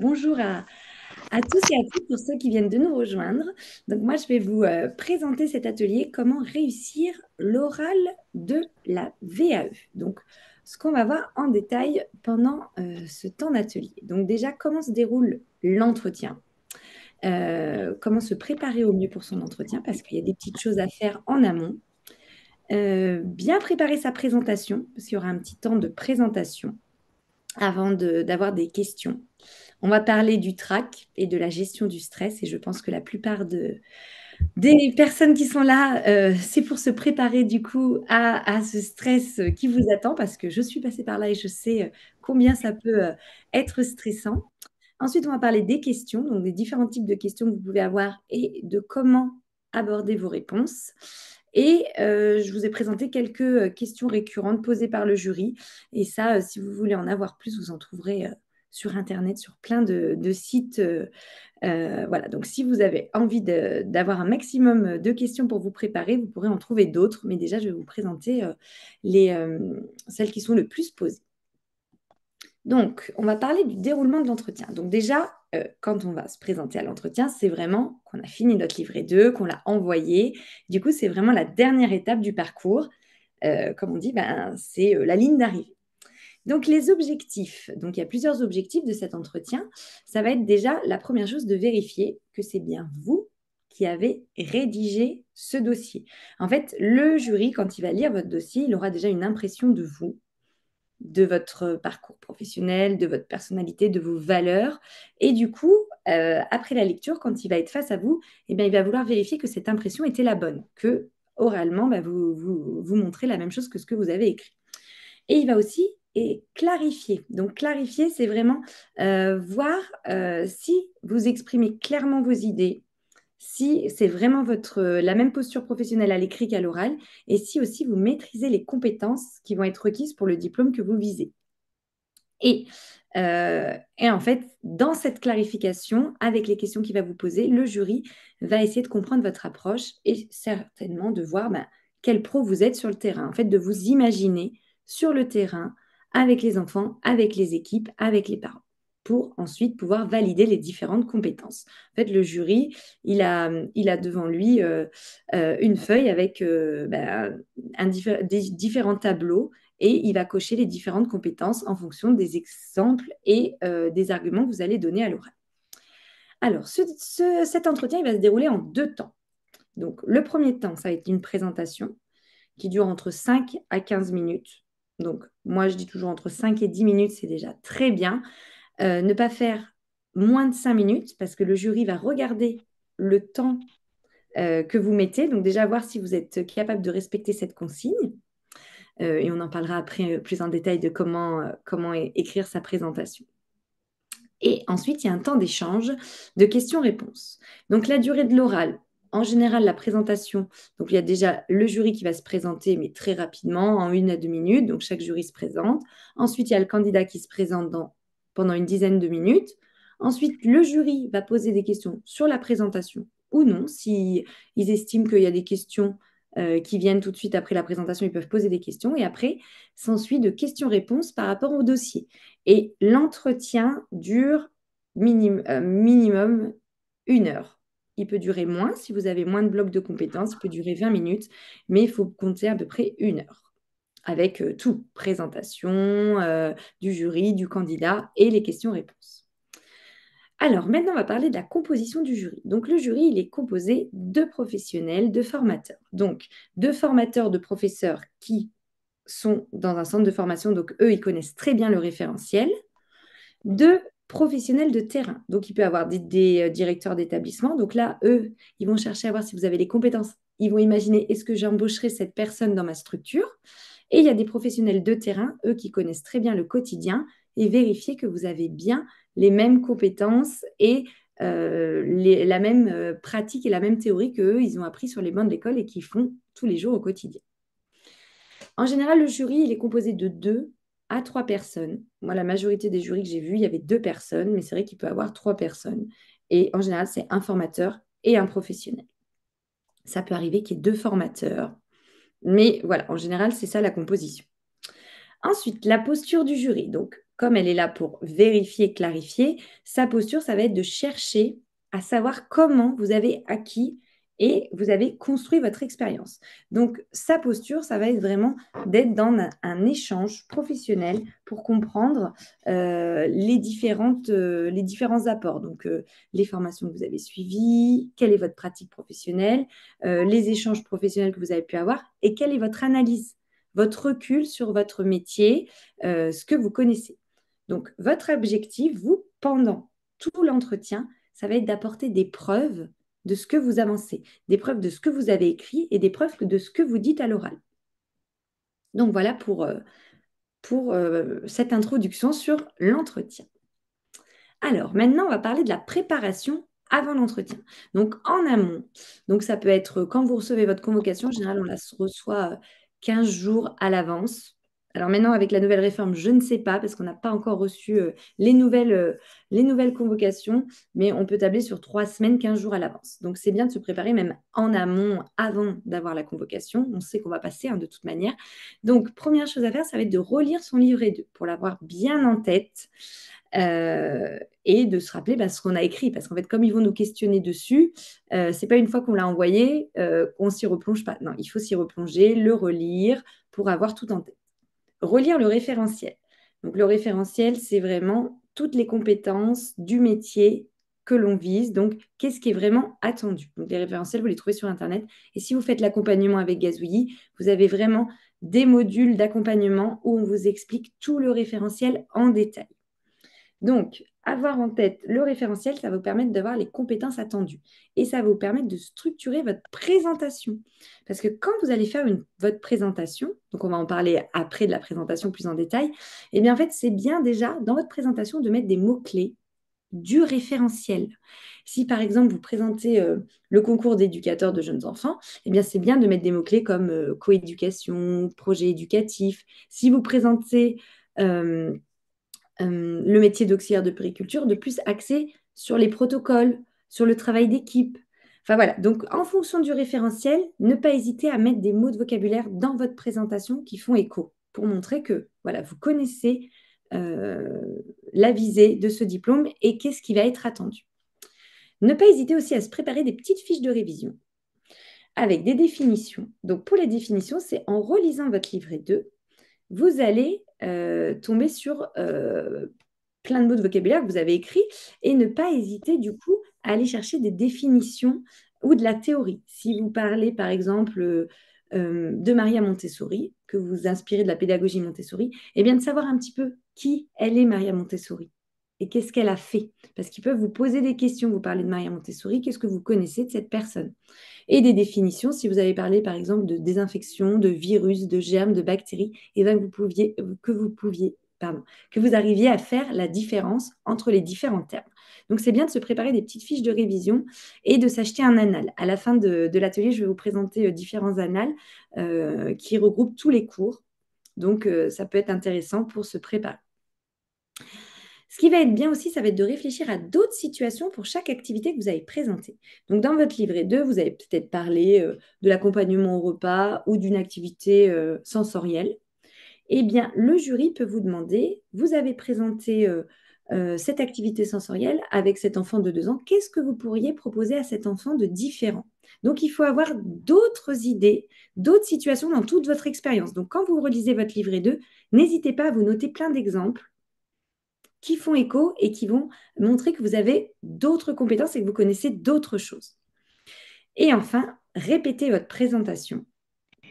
Bonjour à, tous et à toutes pour ceux qui viennent de nous rejoindre. Donc moi, je vais vous euh, présenter cet atelier comment réussir l'oral de la VAE. Donc ce qu'on va voir en détail pendant euh, ce temps d'atelier. Donc déjà, comment se déroule l'entretien euh, Comment se préparer au mieux pour son entretien Parce qu'il y a des petites choses à faire en amont. bien préparer sa présentation, parce qu'il y aura un petit temps de présentation avant d'avoir des questions on va parler du trac et de la gestion du stress. Et je pense que la plupart de, des personnes qui sont là, euh, c'est pour se préparer du coup à, ce stress qui vous attend, parce que je suis passée par là et je sais euh, combien ça peut euh, être stressant. Ensuite, on va parler des questions, donc des différents types de questions que vous pouvez avoir et de comment aborder vos réponses. Et je vous ai présenté quelques questions récurrentes posées par le jury. Et ça, si vous voulez en avoir plus, vous en trouverez sur Internet, sur plein de, sites. Euh, euh, voilà, donc si vous avez envie d'avoir un maximum euh, de questions pour vous préparer, vous pourrez en trouver d'autres. Mais déjà, je vais vous présenter les, celles qui sont le plus posées. Donc, on va parler du déroulement de l'entretien. Donc déjà, quand on va se présenter à l'entretien, c'est vraiment qu'on a fini notre livret 2, qu'on l'a envoyé. Du coup, c'est vraiment la dernière étape du parcours. comme on dit, ben, c'est la ligne d'arrivée. Donc, les objectifs. Donc, il y a plusieurs objectifs de cet entretien. Ça va être déjà la première chose de vérifier que c'est bien vous qui avez rédigé ce dossier. En fait, le jury, quand il va lire votre dossier, il aura déjà une impression de vous, de votre parcours professionnel, de votre personnalité, de vos valeurs. Et du coup, euh, après la lecture, quand il va être face à vous, eh bien, il va vouloir vérifier que cette impression était la bonne, que oralement, bah, vous, vous, vous montrez la même chose que ce que vous avez écrit. Et il va aussi et clarifier. Donc clarifier, c'est vraiment euh, voir euh, si vous exprimez clairement vos idées, si c'est vraiment votre, la même posture professionnelle à l'écrit qu'à l'oral, et si aussi vous maîtrisez les compétences qui vont être requises pour le diplôme que vous visez. Et, euh, en fait, dans cette clarification, avec les questions qu'il va vous poser, le jury va essayer de comprendre votre approche et certainement de voir ben, quel pro vous êtes sur le terrain. En fait, de vous imaginer sur le terrain avec les enfants, avec les équipes, avec les parents pour ensuite pouvoir valider les différentes compétences. En fait, le jury, il a, il a devant lui euh, euh, une feuille avec euh, bah, des différents tableaux et il va cocher les différentes compétences en fonction des exemples et des arguments que vous allez donner à l'oral. Alors, cet entretien, il va se dérouler en deux temps. Donc, le premier temps, ça va être une présentation qui dure entre 5 à 15 minutes donc, moi, je dis toujours entre 5 et 10 minutes, c'est déjà très bien. Euh, ne pas faire moins de 5 minutes parce que le jury va regarder le temps euh, que vous mettez. Donc, déjà, voir si vous êtes capable de respecter cette consigne. Euh, et on en parlera après plus en détail de comment, comment écrire sa présentation. Et ensuite, il y a un temps d'échange de questions-réponses. Donc, la durée de l'oral, en général, la présentation, donc il y a déjà le jury qui va se présenter, mais très rapidement, en une à deux minutes. Donc chaque jury se présente. Ensuite, il y a le candidat qui se présente pendant une dizaine de minutes. Ensuite, le jury va poser des questions sur la présentation ou non. S'ils ils estiment qu'il y a des questions euh, qui viennent tout de suite après la présentation, ils peuvent poser des questions. Et après, s'ensuit de questions-réponses par rapport au dossier. Et l'entretien dure euh, minimum une heure il peut durer moins. Si vous avez moins de blocs de compétences, il peut durer 20 minutes, mais il faut compter à peu près une heure avec euh, tout, présentation euh, du jury, du candidat et les questions-réponses. Alors maintenant, on va parler de la composition du jury. Donc le jury, il est composé de professionnels, de formateurs. Donc de formateurs, de professeurs qui sont dans un centre de formation, donc eux, ils connaissent très bien le référentiel, de professionnels de terrain. Donc, il peut avoir des, euh, directeurs d'établissement. Donc là, eux, ils vont chercher à voir si vous avez les compétences. Ils vont imaginer, est-ce que j'embaucherai cette personne dans ma structure Et il y a des professionnels de terrain, eux, qui connaissent très bien le quotidien et vérifier que vous avez bien les mêmes compétences et euh, la même euh, pratique et la même théorie qu'eux, ils ont appris sur les bancs de l'école et qu'ils font tous les jours au quotidien. En général, le jury, il est composé de deux trois personnes. Moi, la majorité des jurys que j'ai vus, il y avait deux personnes, mais c'est vrai qu'il peut avoir trois personnes. Et en général, c'est un formateur et un professionnel. Ça peut arriver qu'il y ait deux formateurs. Mais voilà, en général, c'est ça la composition. Ensuite, la posture du jury. Donc, comme elle est là pour vérifier, clarifier, sa posture, ça va être de chercher à savoir comment vous avez acquis et vous avez construit votre expérience. Donc, sa posture, ça va être vraiment d'être dans un, échange professionnel pour comprendre euh, les, différentes, euh, les différents apports, donc euh, les formations que vous avez suivies, quelle est votre pratique professionnelle, les échanges professionnels que vous avez pu avoir, et quelle est votre analyse, votre recul sur votre métier, ce que vous connaissez. Donc, votre objectif, vous, pendant tout l'entretien, ça va être d'apporter des preuves de ce que vous avancez, des preuves de ce que vous avez écrit et des preuves de ce que vous dites à l'oral. Donc voilà pour, euh, pour euh, cette introduction sur l'entretien. Alors maintenant, on va parler de la préparation avant l'entretien. Donc en amont. Donc ça peut être quand vous recevez votre convocation, en général, on la reçoit 15 euh, jours à l'avance. Alors maintenant, avec la nouvelle réforme, je ne sais pas parce qu'on n'a pas encore reçu euh, les, nouvelles, euh, les nouvelles convocations, mais on peut tabler sur trois semaines, quinze jours à l'avance. Donc c'est bien de se préparer même en amont, avant d'avoir la convocation. On sait qu'on va passer hein, de toute manière. Donc première chose à faire, ça va être de relire son livret 2 pour l'avoir bien en tête. Euh, et de se rappeler bah, ce qu'on a écrit. Parce qu'en fait, comme ils vont nous questionner dessus, ce c'est pas une fois qu'on l'a envoyé qu'on qu'on s'y replonge pas. Non, il faut s'y replonger, le relire pour avoir tout en tête relire le référentiel. Donc le référentiel, c'est vraiment toutes les compétences du métier que l'on vise. Donc, qu'est-ce qui est vraiment attendu Donc, les référentiels, vous les trouvez sur Internet. Et si vous faites l'accompagnement avec Gazouilly, vous avez vraiment des modules d'accompagnement où on vous explique tout le référentiel en détail. Donc, avoir en tête le référentiel, ça va vous permettre d'avoir les compétences attendues et ça va vous permettre de structurer votre présentation. Parce que quand vous allez faire une, votre présentation, donc on va en parler après de la présentation plus en détail, eh bien en fait, c'est bien déjà dans votre présentation de mettre des mots-clés du référentiel. Si par exemple vous présentez euh, le concours d'éducateurs de jeunes enfants, eh bien c'est bien de mettre des mots-clés comme euh, coéducation, projet éducatif. Si vous présentez... Euh, euh, le métier d'auxiliaire de périculture de plus axé sur les protocoles, sur le travail d'équipe. Enfin voilà, donc en fonction du référentiel, ne pas hésiter à mettre des mots de vocabulaire dans votre présentation qui font écho pour montrer que voilà, vous connaissez euh, la visée de ce diplôme et qu'est-ce qui va être attendu. Ne pas hésiter aussi à se préparer des petites fiches de révision avec des définitions. Donc pour les définitions, c'est en relisant votre livret 2 vous allez euh, tomber sur euh, plein de mots de vocabulaire que vous avez écrits et ne pas hésiter du coup à aller chercher des définitions ou de la théorie. Si vous parlez par exemple euh, de Maria Montessori, que vous vous inspirez de la pédagogie Montessori, et eh bien de savoir un petit peu qui elle est Maria Montessori et qu'est-ce qu'elle a fait. Parce qu'ils peuvent vous poser des questions, vous parlez de Maria Montessori, qu'est-ce que vous connaissez de cette personne et des définitions. Si vous avez parlé par exemple de désinfection, de virus, de germes, de bactéries, et eh bien que vous pouviez, que vous pouviez Pardon, que vous arriviez à faire la différence entre les différents termes. Donc, c'est bien de se préparer des petites fiches de révision et de s'acheter un anal. À la fin de, l'atelier, je vais vous présenter euh, différents annales euh, qui regroupent tous les cours. Donc, euh, ça peut être intéressant pour se préparer. Ce qui va être bien aussi, ça va être de réfléchir à d'autres situations pour chaque activité que vous avez présentée. Donc, dans votre livret 2, vous avez peut-être parlé euh, de l'accompagnement au repas ou d'une activité euh, sensorielle. Eh bien, le jury peut vous demander, vous avez présenté euh, cette activité sensorielle avec cet enfant de 2 ans, qu'est-ce que vous pourriez proposer à cet enfant de différent Donc, il faut avoir d'autres idées, d'autres situations dans toute votre expérience. Donc, quand vous relisez votre livret 2, n'hésitez pas à vous noter plein d'exemples qui font écho et qui vont montrer que vous avez d'autres compétences et que vous connaissez d'autres choses. Et enfin, répétez votre présentation.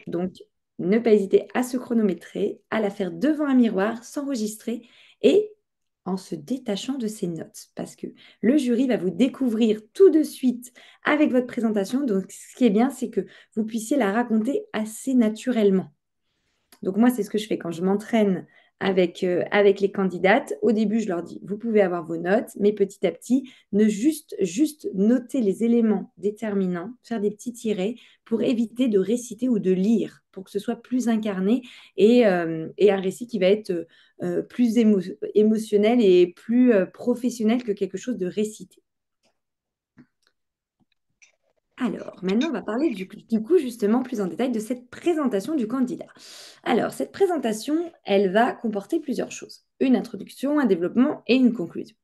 Donc, ne pas hésiter à se chronométrer, à la faire devant un miroir, s'enregistrer et en se détachant de ses notes, parce que le jury va vous découvrir tout de suite avec votre présentation. Donc, ce qui est bien, c'est que vous puissiez la raconter assez naturellement. Donc, moi, c'est ce que je fais quand je m'entraîne avec, euh, avec les candidates. Au début, je leur dis, vous pouvez avoir vos notes, mais petit à petit, ne juste, juste noter les éléments déterminants, faire des petits tirés pour éviter de réciter ou de lire, pour que ce soit plus incarné et, euh, un récit qui va être euh, plus émotionnel et plus professionnel que quelque chose de récité. Alors, maintenant, on va parler du, coup justement plus en détail de cette présentation du candidat. Alors, cette présentation, elle va comporter plusieurs choses. Une introduction, un développement et une conclusion.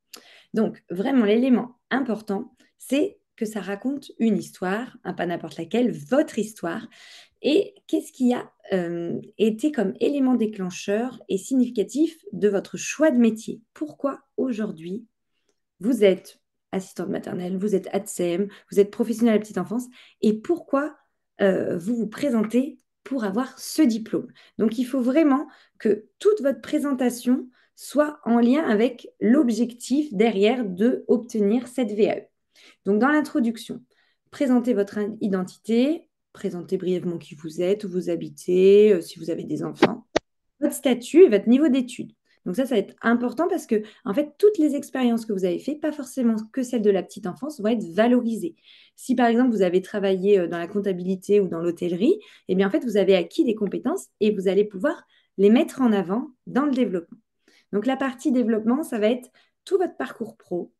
Donc, vraiment, l'élément important, c'est que ça raconte une histoire, un pas n'importe laquelle, votre histoire, et qu'est-ce qui a euh, été comme élément déclencheur et significatif de votre choix de métier. Pourquoi aujourd'hui vous êtes assistante maternelle, vous êtes ATSEM, vous êtes professionnel à la petite enfance, et pourquoi euh, vous vous présentez pour avoir ce diplôme. Donc il faut vraiment que toute votre présentation soit en lien avec l'objectif derrière de obtenir cette VAE. Donc dans l'introduction, présentez votre identité, présentez brièvement qui vous êtes, où vous habitez, euh, si vous avez des enfants, votre statut et votre niveau d'études. Donc ça, ça va être important parce que, en fait, toutes les expériences que vous avez faites, pas forcément que celles de la petite enfance, vont être valorisées. Si, par exemple, vous avez travaillé euh, dans la comptabilité ou dans l'hôtellerie, eh bien, en fait, vous avez acquis des compétences et vous allez pouvoir les mettre en avant dans le développement. Donc, la partie développement, ça va être tout votre parcours pro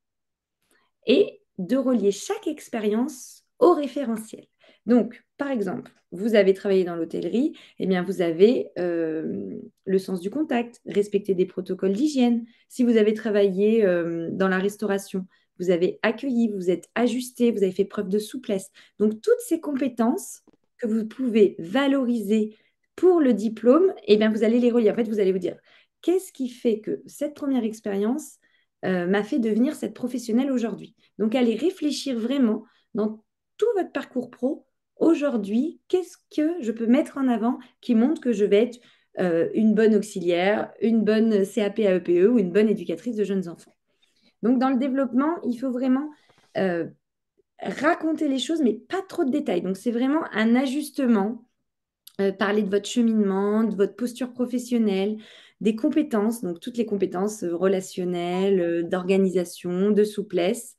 et de relier chaque expérience au référentiel. Donc, par exemple, vous avez travaillé dans l'hôtellerie, eh bien, vous avez euh, le sens du contact, respecter des protocoles d'hygiène. Si vous avez travaillé euh, dans la restauration, vous avez accueilli, vous êtes ajusté, vous avez fait preuve de souplesse. Donc, toutes ces compétences que vous pouvez valoriser pour le diplôme, eh bien, vous allez les relier. En fait, vous allez vous dire, qu'est-ce qui fait que cette première expérience euh, m'a fait devenir cette professionnelle aujourd'hui Donc, allez réfléchir vraiment dans tout votre parcours pro aujourd'hui, qu'est-ce que je peux mettre en avant qui montre que je vais être euh, une bonne auxiliaire, une bonne CAP AEPE e ou une bonne éducatrice de jeunes enfants. Donc dans le développement, il faut vraiment euh, raconter les choses, mais pas trop de détails. Donc c'est vraiment un ajustement. Euh, parler de votre cheminement, de votre posture professionnelle, des compétences, donc toutes les compétences relationnelles, d'organisation, de souplesse.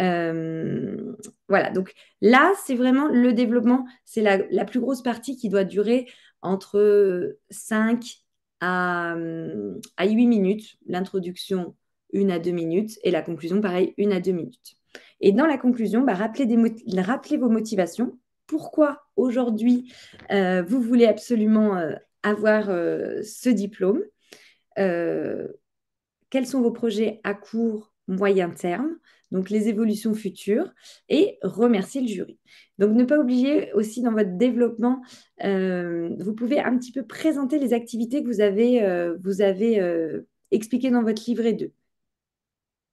Euh, voilà, donc là, c'est vraiment le développement, c'est la, plus grosse partie qui doit durer entre 5 à, à 8 minutes, l'introduction 1 à 2 minutes et la conclusion, pareil, 1 à 2 minutes. Et dans la conclusion, bah, rappelez, vos motivations. Pourquoi aujourd'hui euh, vous voulez absolument euh, avoir ce diplôme Quels sont vos projets à court, moyen terme, donc les évolutions futures, et remercier le jury. Donc ne pas oublier aussi dans votre développement, euh, vous pouvez un petit peu présenter les activités que vous avez, euh, vous avez euh, expliquées dans votre livret 2.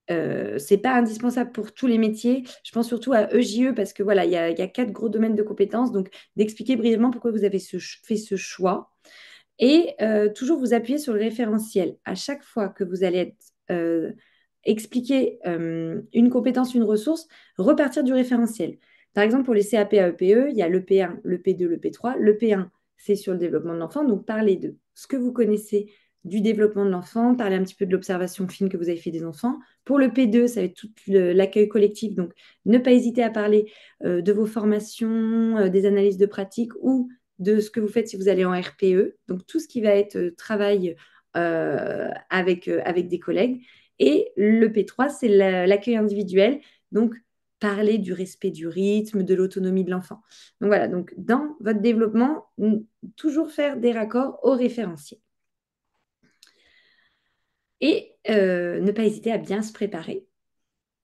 Ce c'est pas indispensable pour tous les métiers. Je pense surtout à EJE e parce que voilà, il y, a quatre gros domaines de compétences. Donc, d'expliquer brièvement pourquoi vous avez fait ce choix. Et toujours vous appuyer sur le référentiel. À chaque fois que vous allez être expliquer euh, une compétence, une ressource, repartir du référentiel. Par exemple, pour les CAP, e EPE, il y a le P1, le P2, le P3. Le P1, c'est sur le développement de l'enfant, donc parlez de ce que vous connaissez du développement de l'enfant, Parlez un petit peu de l'observation fine que vous avez fait des enfants. Pour le P2, ça va être tout l'accueil collectif, donc ne pas hésiter à parler euh, de vos formations, euh, des analyses de pratique ou de ce que vous faites si vous allez en RPE, donc tout ce qui va être travail avec, avec des collègues. Et le P3, c'est l'accueil individuel. Donc, parler du respect du rythme, de l'autonomie de l'enfant. Donc voilà, donc dans votre développement, toujours faire des raccords au référentiel. Et euh, ne pas hésiter à bien se préparer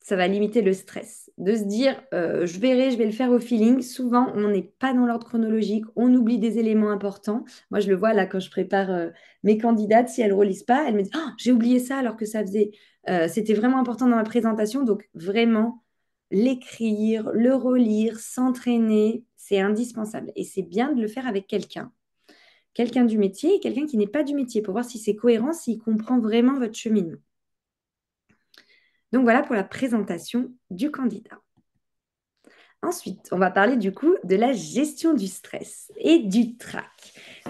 ça va limiter le stress. De se dire, euh, je verrai, je vais le faire au feeling. Souvent, on n'est pas dans l'ordre chronologique, on oublie des éléments importants. Moi, je le vois là quand je prépare euh, mes candidates, si elles ne relisent pas, elles me disent, ah, j'ai oublié ça alors que ça faisait, euh, c'était vraiment important dans ma présentation. Donc, vraiment, l'écrire, le relire, s'entraîner, c'est indispensable. Et c'est bien de le faire avec quelqu'un. Quelqu'un du métier et quelqu'un qui n'est pas du métier pour voir si c'est cohérent, s'il comprend vraiment votre cheminement. Donc voilà pour la présentation du candidat. Ensuite, on va parler du coup de la gestion du stress et du trac.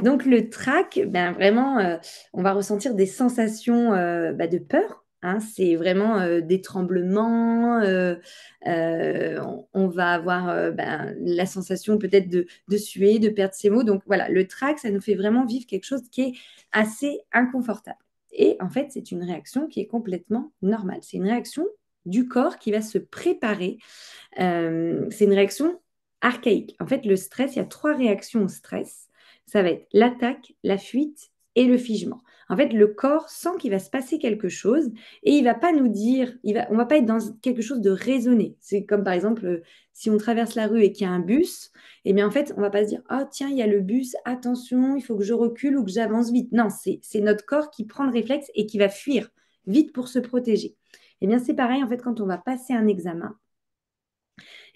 Donc le trac, ben, vraiment, euh, on va ressentir des sensations euh, bah, de peur. Hein. c'est vraiment euh, des tremblements, on, va avoir ben, la sensation peut-être de, de, suer, de perdre ses mots. Donc voilà, le trac, ça nous fait vraiment vivre quelque chose qui est assez inconfortable. Et en fait, c'est une réaction qui est complètement normale. C'est une réaction du corps qui va se préparer. Euh, c'est une réaction archaïque. En fait, le stress, il y a trois réactions au stress. Ça va être l'attaque, la fuite et le figement. En fait, le corps sent qu'il va se passer quelque chose et il ne va pas nous dire, on ne va pas être dans quelque chose de raisonné. C'est comme par exemple, euh, si on traverse la rue et qu'il y a un bus, eh bien en fait, on va pas se dire, oh tiens, il y a le bus, attention, il faut que je recule ou que j'avance vite. Non, c'est notre corps qui prend le réflexe et qui va fuir vite pour se protéger. Eh bien, c'est pareil, en fait, quand on va passer un examen,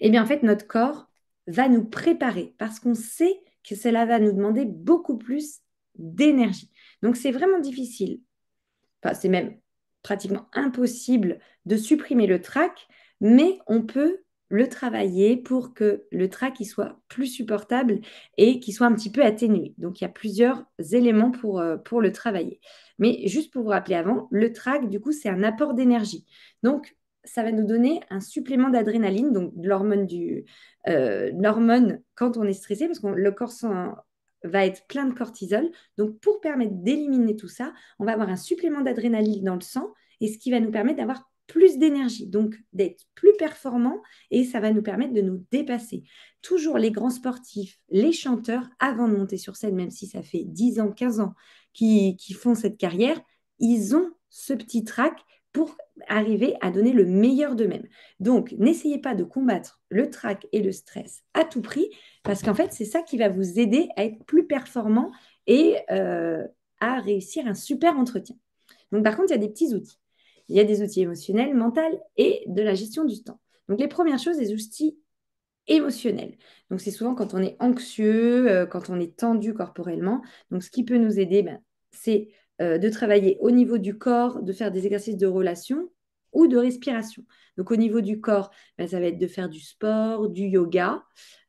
eh bien, en fait, notre corps va nous préparer parce qu'on sait que cela va nous demander beaucoup plus d'énergie. Donc c'est vraiment difficile. Enfin, c'est même pratiquement impossible de supprimer le trac, mais on peut le travailler pour que le trac soit plus supportable et qu'il soit un petit peu atténué. Donc il y a plusieurs éléments pour, euh, pour le travailler. Mais juste pour vous rappeler avant, le trac, du coup, c'est un apport d'énergie. Donc ça va nous donner un supplément d'adrénaline, donc de l'hormone du euh, l'hormone quand on est stressé, parce que le corps va être plein de cortisol. Donc, pour permettre d'éliminer tout ça, on va avoir un supplément d'adrénaline dans le sang et ce qui va nous permettre d'avoir plus d'énergie, donc d'être plus performant et ça va nous permettre de nous dépasser. Toujours les grands sportifs, les chanteurs, avant de monter sur scène, même si ça fait 10 ans, 15 ans qu'ils font cette carrière, ils ont ce petit trac pour arriver à donner le meilleur d'eux-mêmes. Donc, n'essayez pas de combattre le trac et le stress à tout prix, parce qu'en fait, c'est ça qui va vous aider à être plus performant et euh, à réussir un super entretien. Donc, par contre, il y a des petits outils. Il y a des outils émotionnels, mentaux et de la gestion du temps. Donc, les premières choses, les outils émotionnels. Donc c'est souvent quand on est anxieux, euh, quand on est tendu corporellement. Donc ce qui peut nous aider, ben, c'est euh, de travailler au niveau du corps, de faire des exercices de relation ou de respiration. Donc au niveau du corps, ben, ça va être de faire du sport, du yoga.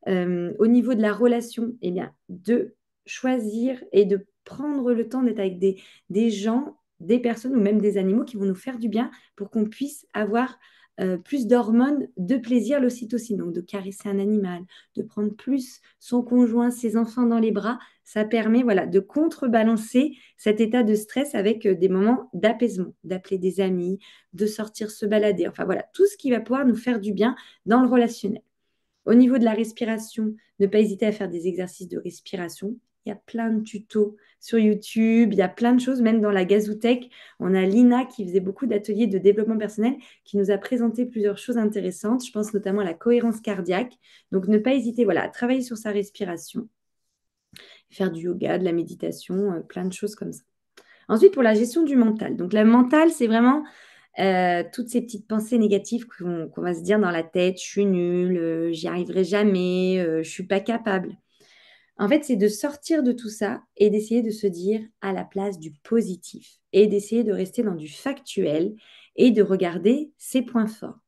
Euh, au niveau de la relation, eh bien, de choisir et de prendre le temps d'être avec des, des gens, des personnes ou même des animaux qui vont nous faire du bien pour qu'on puisse avoir euh, plus d'hormones de plaisir, l'ocytocine, donc de caresser un animal, de prendre plus son conjoint, ses enfants dans les bras, ça permet voilà, de contrebalancer cet état de stress avec euh, des moments d'apaisement, d'appeler des amis, de sortir se balader, enfin voilà, tout ce qui va pouvoir nous faire du bien dans le relationnel. Au niveau de la respiration, ne pas hésiter à faire des exercices de respiration il y a plein de tutos sur YouTube, il y a plein de choses, même dans la Gazoutech. On a Lina qui faisait beaucoup d'ateliers de développement personnel, qui nous a présenté plusieurs choses intéressantes. Je pense notamment à la cohérence cardiaque. Donc, ne pas hésiter voilà, à travailler sur sa respiration, faire du yoga, de la méditation, euh, plein de choses comme ça. Ensuite, pour la gestion du mental. Donc, la mentale, c'est vraiment euh, toutes ces petites pensées négatives qu'on va se dire dans la tête, je suis nulle, euh, j'y arriverai jamais, je ne suis pas capable. En fait, c'est de sortir de tout ça et d'essayer de se dire à la place du positif et d'essayer de rester dans du factuel et de regarder ses points forts.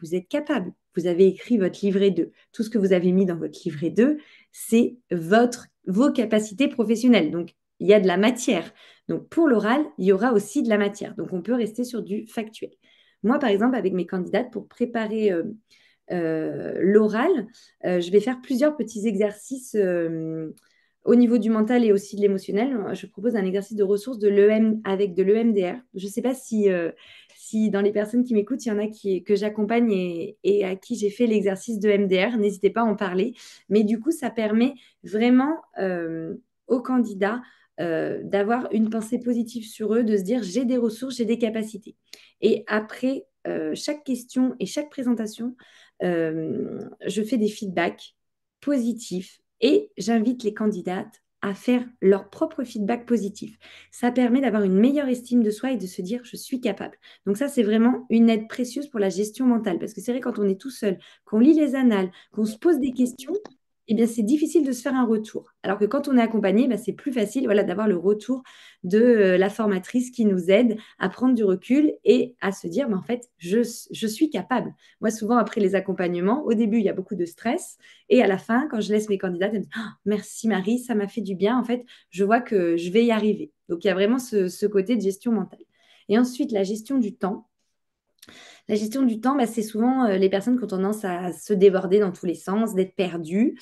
Vous êtes capable. Vous avez écrit votre livret 2. Tout ce que vous avez mis dans votre livret 2, c'est votre, vos capacités professionnelles. Donc, il y a de la matière. Donc, pour l'oral, il y aura aussi de la matière. Donc, on peut rester sur du factuel. Moi, par exemple, avec mes candidates, pour préparer euh, euh, l'oral, euh, je vais faire plusieurs petits exercices euh, au niveau du mental et aussi de l'émotionnel, je propose un exercice de ressources de l'EM avec de l'EMDR. Je ne sais pas si, si dans les personnes qui m'écoutent, il y en a qui, que j'accompagne et, à qui j'ai fait l'exercice de MDR. N'hésitez pas à en parler. Mais du coup, ça permet vraiment aux candidats d'avoir une pensée positive sur eux, de se dire j'ai des ressources, j'ai des capacités. Et après euh, chaque question et chaque présentation, euh, je fais des feedbacks positifs et j'invite les candidates à faire leur propre feedback positif. Ça permet d'avoir une meilleure estime de soi et de se dire je suis capable. Donc ça, c'est vraiment une aide précieuse pour la gestion mentale. Parce que c'est vrai, quand on est tout seul, qu'on lit les annales, qu'on se pose des questions, eh c'est difficile de se faire un retour. Alors que quand on est accompagné, bah, c'est plus facile voilà, d'avoir le retour de euh, la formatrice qui nous aide à prendre du recul et à se dire, en fait, je, suis capable. Moi, souvent, après les accompagnements, au début, il y a beaucoup de stress. Et à la fin, quand je laisse mes candidates, elles me disent, «Oh, merci Marie, ça m'a fait du bien. En fait, je vois que je vais y arriver. Donc, il y a vraiment ce, ce côté de gestion mentale. Et ensuite, la gestion du temps. La gestion du temps, bah, c'est souvent euh, les personnes qui ont tendance à se déborder dans tous les sens, d'être perdues.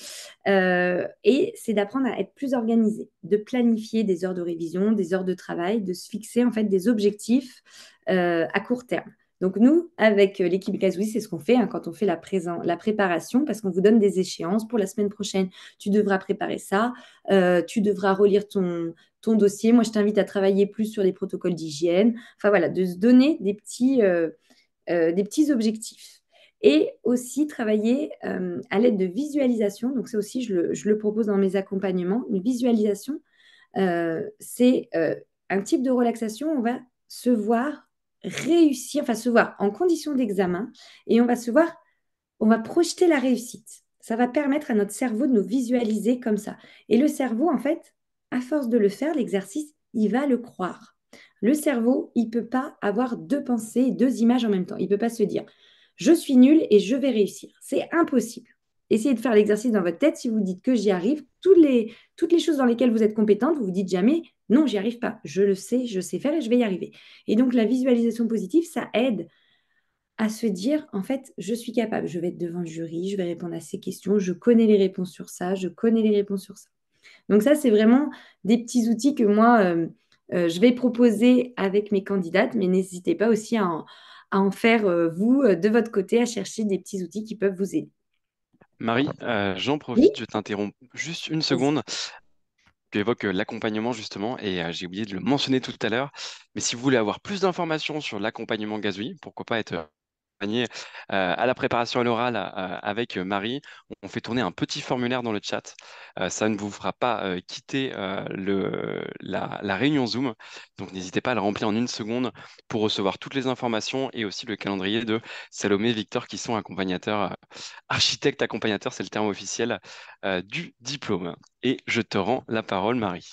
Euh, et c'est d'apprendre à être plus organisé, de planifier des heures de révision, des heures de travail, de se fixer en fait des objectifs euh, à court terme. Donc nous, avec l'équipe Casouis, c'est ce qu'on fait hein, quand on fait la, préparation, parce qu'on vous donne des échéances pour la semaine prochaine. Tu devras préparer ça, tu devras relire ton, dossier. Moi, je t'invite à travailler plus sur les protocoles d'hygiène. Enfin voilà, de se donner des petits, euh, des petits objectifs. Et aussi travailler euh, à l'aide de visualisation. Donc c'est aussi, je le, je le, propose dans mes accompagnements. Une visualisation, euh, c'est un type de relaxation. on va se voir réussir, enfin se voir en condition d'examen, et on va se voir, on va projeter la réussite. Ça va permettre à notre cerveau de nous visualiser comme ça. Et le cerveau, en fait, à force de le faire, l'exercice, il va le croire. Le cerveau, il ne peut pas avoir deux pensées, deux images en même temps. Il ne peut pas se dire je suis nul et je vais réussir. C'est impossible. Essayez de faire l'exercice dans votre tête. Si vous dites que j'y arrive, toutes les, toutes les choses dans lesquelles vous êtes compétente, vous vous dites jamais non, j'y arrive pas. Je le sais, je sais faire et je vais y arriver. Et donc la visualisation positive, ça aide à se dire en fait, je suis capable. Je vais être devant le jury, je vais répondre à ces questions, je connais les réponses sur ça, je connais les réponses sur ça. Donc ça, c'est vraiment des petits outils que moi, euh, euh, je vais proposer avec mes candidates, mais n'hésitez pas aussi à en, faire, euh, vous, euh, de votre côté, à chercher des petits outils qui peuvent vous aider. Marie, j'en profite, je t'interromps juste une seconde. Tu évoques l'accompagnement justement, et j'ai oublié de le mentionner tout à l'heure. Mais si vous voulez avoir plus d'informations sur l'accompagnement Gazouille, pourquoi pas être euh, à la préparation à l'oral euh, avec euh, Marie. On fait tourner un petit formulaire dans le chat. ça ne vous fera pas quitter le, la, réunion Zoom. Donc n'hésitez pas à le remplir en une seconde pour recevoir toutes les informations et aussi le calendrier de Salomé et Victor qui sont accompagnateurs, architectes accompagnateurs, c'est le terme officiel du diplôme. Et je te rends la parole, Marie.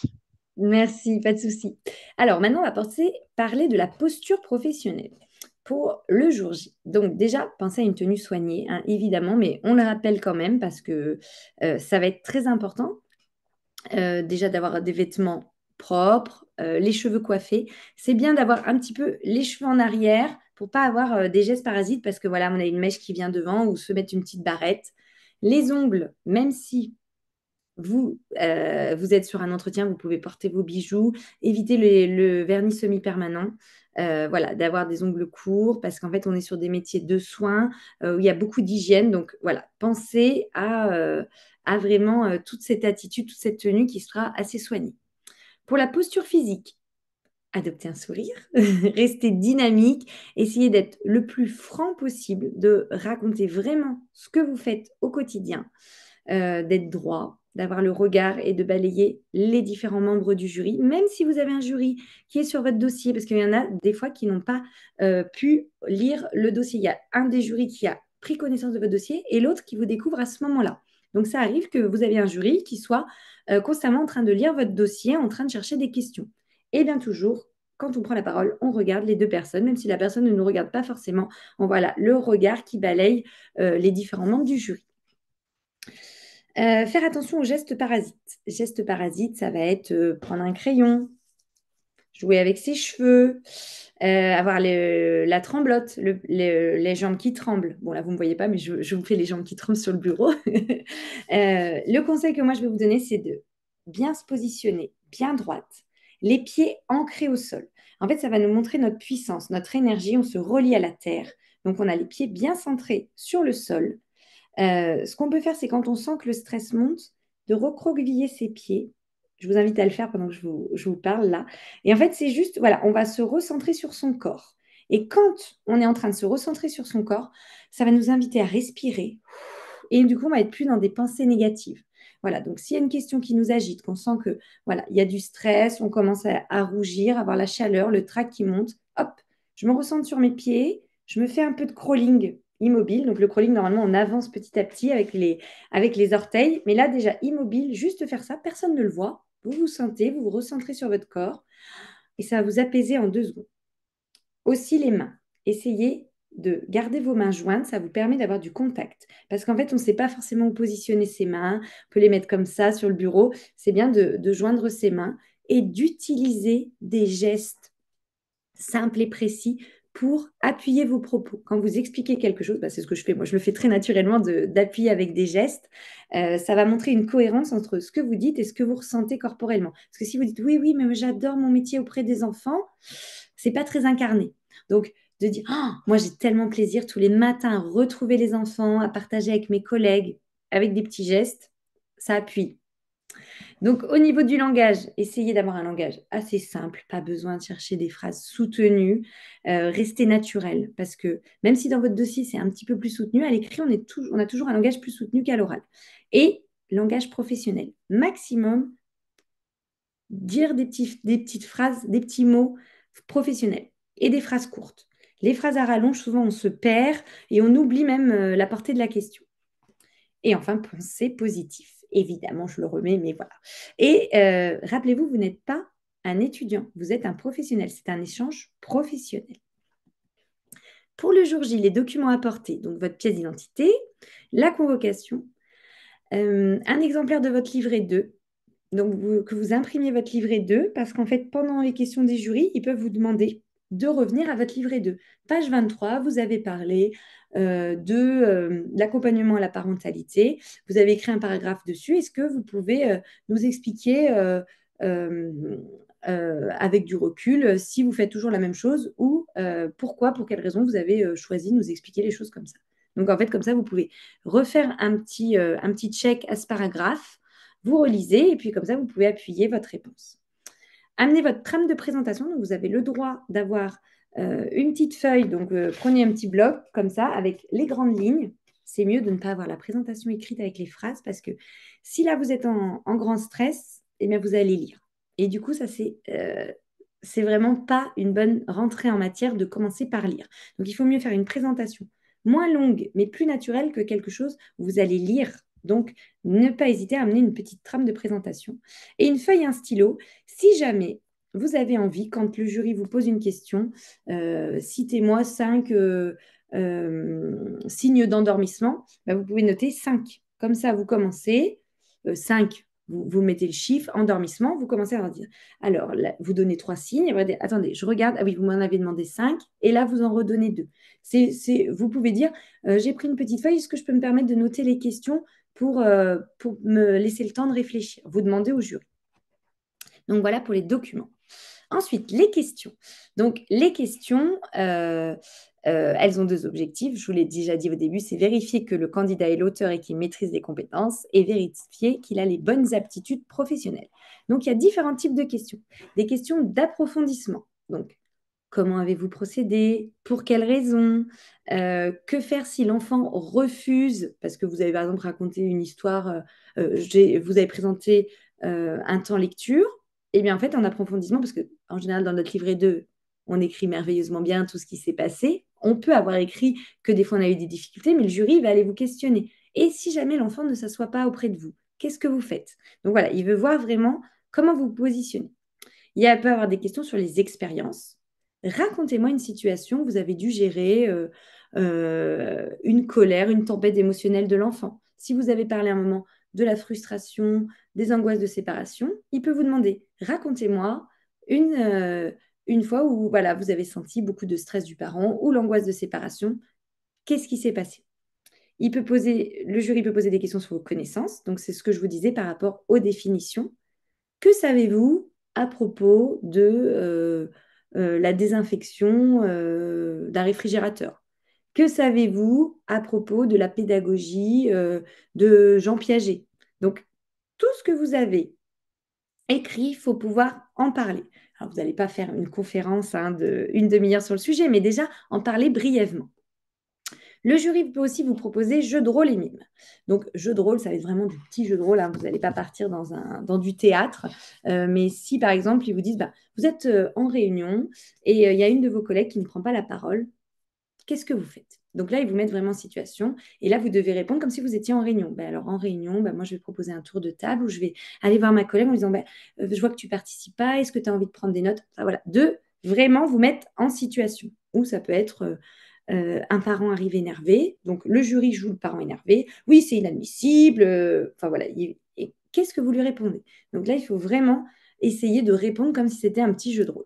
Merci, pas de souci. Alors maintenant, on va parler de la posture professionnelle pour le jour J. Donc déjà, pensez à une tenue soignée, hein, évidemment, mais on le rappelle quand même parce que euh, ça va être très important. Euh, déjà d'avoir des vêtements propres, euh, les cheveux coiffés. C'est bien d'avoir un petit peu les cheveux en arrière pour pas avoir des gestes parasites parce que voilà, on a une mèche qui vient devant ou se mettre une petite barrette. Les ongles, même si vous, vous êtes sur un entretien, vous pouvez porter vos bijoux, éviter le vernis semi-permanent. Euh, voilà, d'avoir des ongles courts, parce qu'en fait, on est sur des métiers de soins euh, où il y a beaucoup d'hygiène. Donc voilà, pensez à, euh, à vraiment toute cette attitude, toute cette tenue qui sera assez soignée. Pour la posture physique, adoptez un sourire, restez dynamique, essayez d'être le plus franc possible, de raconter vraiment ce que vous faites au quotidien, d'être droit, d'avoir le regard et de balayer les différents membres du jury, même si vous avez un jury qui est sur votre dossier, parce qu'il y en a des fois qui n'ont pas euh, pu lire le dossier. Il y a un des jurys qui a pris connaissance de votre dossier et l'autre qui vous découvre à ce moment-là. Donc ça arrive que vous avez un jury qui soit euh, constamment en train de lire votre dossier, en train de chercher des questions. Et eh bien toujours, quand on prend la parole, on regarde les deux personnes, même si la personne ne nous regarde pas forcément. On voit le regard qui balaye euh, les différents membres du jury. Euh, faire attention aux gestes parasites. Gestes parasites, ça va être euh, prendre un crayon, jouer avec ses cheveux, euh, avoir la tremblotte, les jambes qui tremblent. Bon, là, vous ne me voyez pas, mais je, je, vous fais les jambes qui tremblent sur le bureau. le conseil que moi, je vais vous donner, c'est de bien se positionner, bien droite, les pieds ancrés au sol. En fait, ça va nous montrer notre puissance, notre énergie. On se relie à la terre. Donc, on a les pieds bien centrés sur le sol euh, ce qu'on peut faire, c'est quand on sent que le stress monte, de recroqueviller ses pieds. Je vous invite à le faire pendant que je vous, parle là. Et en fait, c'est juste, voilà, on va se recentrer sur son corps. Et quand on est en train de se recentrer sur son corps, ça va nous inviter à respirer. Et du coup, on va être plus dans des pensées négatives. Voilà, donc s'il y a une question qui nous agite, qu'on sent que voilà, il y a du stress, on commence à, rougir, avoir la chaleur, le trac qui monte, hop, je me ressens sur mes pieds, je me fais un peu de crawling immobile. Donc le crawling, normalement, on avance petit à petit avec les, avec les orteils. Mais là, déjà immobile, juste faire ça, personne ne le voit. Vous vous sentez, vous vous recentrez sur votre corps et ça va vous apaiser en deux secondes. Aussi les mains. Essayez de garder vos mains jointes, ça vous permet d'avoir du contact. Parce qu'en fait, on ne sait pas forcément où positionner ses mains. On peut les mettre comme ça sur le bureau. C'est bien de joindre ses mains et d'utiliser des gestes simples et précis pour appuyer vos propos. Quand vous expliquez quelque chose, bah, c'est ce que je fais, moi je le fais très naturellement d'appuyer avec des gestes, euh, ça va montrer une cohérence entre ce que vous dites et ce que vous ressentez corporellement. Parce que si vous dites oui, oui, mais j'adore mon métier auprès des enfants, c'est pas très incarné. Donc, de dire, ah, moi j'ai tellement plaisir tous les matins à retrouver les enfants, à partager avec mes collègues, avec des petits gestes, ça appuie. Donc, au niveau du langage, essayez d'avoir un langage assez simple, pas besoin de chercher des phrases soutenues, euh, restez naturel, parce que même si dans votre dossier c'est un petit peu plus soutenu, à l'écrit, on, a toujours un langage plus soutenu qu'à l'oral. Et langage professionnel, maximum, dire des, des petites phrases, des petits mots professionnels et des phrases courtes. Les phrases à rallonge, souvent, on se perd et on oublie même euh, la portée de la question. Et enfin, pensez positif. Évidemment, je le remets, mais voilà. Et euh, rappelez-vous, vous, n'êtes pas un étudiant, vous êtes un professionnel. C'est un échange professionnel. Pour le jour J, les documents apportés, donc votre pièce d'identité, la convocation, euh, un exemplaire de votre livret 2, donc que vous imprimiez votre livret 2, parce qu'en fait, pendant les questions des jurys, ils peuvent vous demander de revenir à votre livret 2. Page 23, vous avez parlé euh, de euh, l'accompagnement à la parentalité. Vous avez écrit un paragraphe dessus. Est-ce que vous pouvez euh, nous expliquer avec du recul si vous faites toujours la même chose ou pourquoi, pour quelle raison vous avez choisi de nous expliquer les choses comme ça Donc en fait, comme ça, vous pouvez refaire un petit, un petit check à ce paragraphe, vous relisez et puis comme ça, vous pouvez appuyer votre réponse. Amenez votre trame de présentation. Donc, vous avez le droit d'avoir euh, une petite feuille. Donc, euh, prenez un petit bloc comme ça avec les grandes lignes. C'est mieux de ne pas avoir la présentation écrite avec les phrases parce que si là vous êtes en, grand stress, eh bien vous allez lire. Et du coup, ça c'est euh, c'est vraiment pas une bonne rentrée en matière de commencer par lire. Donc il faut mieux faire une présentation moins longue mais plus naturelle que quelque chose où vous allez lire donc, ne pas hésiter à amener une petite trame de présentation et une feuille et un stylo. Si jamais vous avez envie, quand le jury vous pose une question, euh, citez-moi cinq euh, euh, signes d'endormissement, bah, vous pouvez noter cinq. Comme ça, vous commencez. cinq, vous, mettez le chiffre, endormissement, vous commencez à dire. Alors, vous donnez trois signes, attendez, je regarde, ah oui, vous m'en avez demandé cinq, et là, vous en redonnez deux. vous pouvez dire, j'ai pris une petite feuille, est-ce que je peux me permettre de noter les questions euh, pour, me laisser le temps de réfléchir. Vous demandez au jury. Donc voilà pour les documents. Ensuite, les questions. Donc les questions, euh, euh, elles ont deux objectifs. Je vous l'ai déjà dit au début, c'est vérifier que le candidat est l'auteur et qu'il maîtrise les compétences et vérifier qu'il a les bonnes aptitudes professionnelles. Donc il y a différents types de questions. Des questions d'approfondissement. Donc Comment avez-vous procédé Pour quelles raisons euh, Que faire si l'enfant refuse Parce que vous avez par exemple raconté une histoire, euh, euh, vous avez présenté un temps lecture. Et eh bien en fait, en approfondissement, parce que en général dans notre livret 2, on écrit merveilleusement bien tout ce qui s'est passé. On peut avoir écrit que des fois on a eu des difficultés, mais le jury va aller vous questionner. Et si jamais l'enfant ne s'assoit pas auprès de vous, qu'est-ce que vous faites Donc voilà, il veut voir vraiment comment vous positionnez. Il y peut avoir des questions sur les expériences Racontez-moi une situation où vous avez dû gérer euh, euh, une colère, une tempête émotionnelle de l'enfant. Si vous avez parlé à un moment de la frustration, des angoisses de séparation, il peut vous demander racontez-moi une, euh, une fois où voilà, vous avez senti beaucoup de stress du parent ou l'angoisse de séparation. Qu'est-ce qui s'est passé il peut poser, le jury peut poser des questions sur vos connaissances, donc c'est ce que je vous disais par rapport aux définitions. Que savez-vous à propos de euh, la désinfection euh, d'un réfrigérateur. Que savez-vous à propos de la pédagogie euh, de Jean Piaget Donc, tout ce que vous avez écrit, il faut pouvoir en parler. vous n'allez pas faire une conférence hein, de une demi-heure sur le sujet, mais déjà en parler brièvement. Le jury peut aussi vous proposer jeu de rôle et mime. Donc, jeu de rôle, ça va être vraiment du petit jeu de rôle. Hein. Vous n'allez pas partir dans, un, dans du théâtre. Euh, mais si, par exemple, ils vous disent, bah, vous êtes euh, en réunion et euh, il y a une de vos collègues qui ne prend pas la parole, qu'est-ce que vous faites donc là, ils vous mettent vraiment en situation. Et là, vous devez répondre comme si vous étiez en réunion. Ben, alors, en réunion, ben, moi, je vais proposer un tour de table où je vais aller voir ma collègue en disant ben, Je vois que tu participes pas. Est-ce que tu as envie de prendre des notes De voilà. de vraiment vous mettre en situation. où ça peut être euh, un parent arrive énervé, donc le jury joue le parent énervé, oui, c'est inadmissible, euh, enfin voilà, et, qu'est-ce que vous lui répondez Donc là, il faut vraiment essayer de répondre comme si c'était un petit jeu de rôle.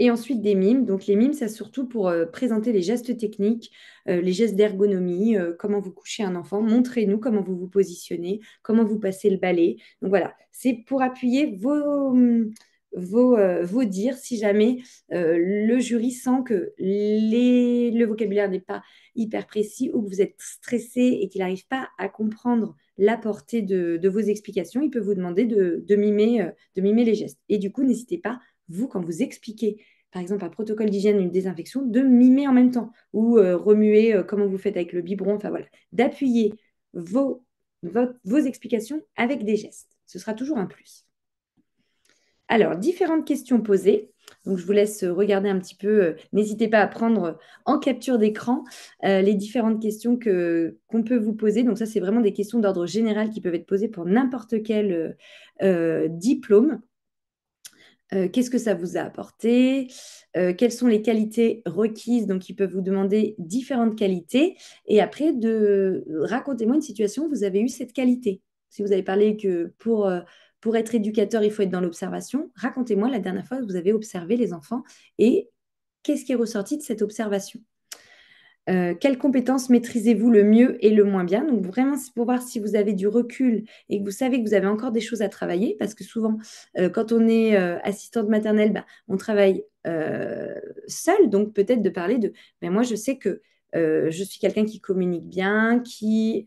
Et ensuite des mimes. Donc les mimes, c'est surtout pour euh, présenter les gestes techniques, les gestes d'ergonomie, comment vous couchez un enfant, montrez-nous comment vous vous positionnez, comment vous passez le balai. Donc voilà, c'est pour appuyer vos, hum, vous euh, dire si jamais euh, le jury sent que le vocabulaire n'est pas hyper précis ou que vous êtes stressé et qu'il n'arrive pas à comprendre la portée de, vos explications, il peut vous demander de, mimer, euh, de mimer les gestes. Et du coup, n'hésitez pas, vous, quand vous expliquez par exemple un protocole d'hygiène, une désinfection, de mimer en même temps ou remuer comment vous faites avec le biberon, enfin voilà, d'appuyer vos explications avec des gestes. Ce sera toujours un plus. Alors, différentes questions posées. Donc, je vous laisse euh, regarder un petit peu. Euh, n'hésitez pas à prendre euh, en capture d'écran les différentes questions que, qu'on peut vous poser. Donc, ça, c'est vraiment des questions d'ordre général qui peuvent être posées pour n'importe quel diplôme. Qu'est-ce que ça vous a apporté Quelles sont les qualités requises Donc, ils peuvent vous demander différentes qualités. Et après, de racontez-moi une situation où vous avez eu cette qualité. Si vous avez parlé que pour pour être éducateur, il faut être dans l'observation. Racontez-moi la dernière fois que vous avez observé les enfants et qu'est-ce qui est ressorti de cette observation. Euh, quelles compétences maîtrisez-vous le mieux et le moins bien Donc vraiment, c'est pour voir si vous avez du recul et que vous savez que vous avez encore des choses à travailler, parce que souvent, euh, quand on est euh, assistante maternelle, bah, on travaille seul. Donc peut-être de parler de, mais moi, je sais que je suis quelqu'un qui communique bien, qui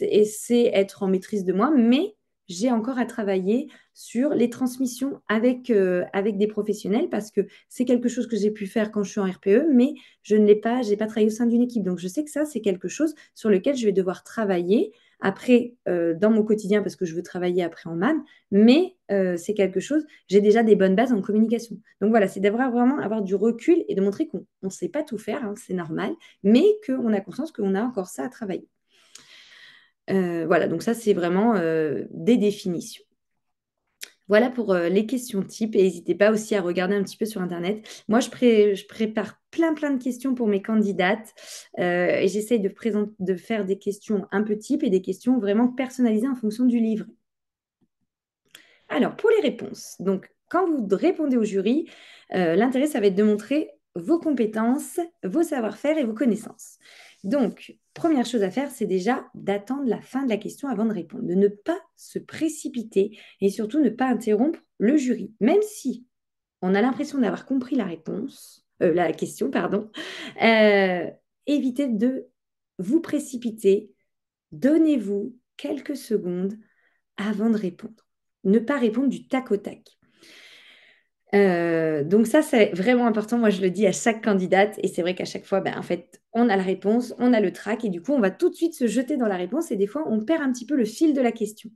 essaie être en maîtrise de moi, mais j'ai encore à travailler sur les transmissions avec, euh, avec des professionnels parce que c'est quelque chose que j'ai pu faire quand je suis en RPE, mais je ne l'ai pas, j'ai pas travaillé au sein d'une équipe. Donc je sais que ça, c'est quelque chose sur lequel je vais devoir travailler après euh, dans mon quotidien parce que je veux travailler après en MAM, mais euh, c'est quelque chose, j'ai déjà des bonnes bases en communication. Donc voilà, c'est d'avoir vraiment avoir du recul et de montrer qu'on ne sait pas tout faire, hein, c'est normal, mais qu'on a conscience qu'on a encore ça à travailler. Euh, voilà, donc ça, c'est vraiment euh, des définitions. Voilà pour euh, les questions types et n'hésitez pas aussi à regarder un petit peu sur Internet. Moi, je, prépare plein plein de questions pour mes candidates et j'essaye de, faire des questions un peu types et des questions vraiment personnalisées en fonction du livre. Alors, pour les réponses, donc quand vous répondez au jury, l'intérêt, ça va être de montrer vos compétences, vos savoir-faire et vos connaissances. Donc, première chose à faire, c'est déjà d'attendre la fin de la question avant de répondre, de ne pas se précipiter et surtout ne pas interrompre le jury. Même si on a l'impression d'avoir compris la réponse, euh, la question, pardon, euh, évitez de vous précipiter, donnez-vous quelques secondes avant de répondre. Ne pas répondre du tac au tac. Euh, donc ça, c'est vraiment important. Moi, je le dis à chaque candidate. Et c'est vrai qu'à chaque fois, ben, en fait, on a la réponse, on a le track. Et du coup, on va tout de suite se jeter dans la réponse. Et des fois, on perd un petit peu le fil de la question.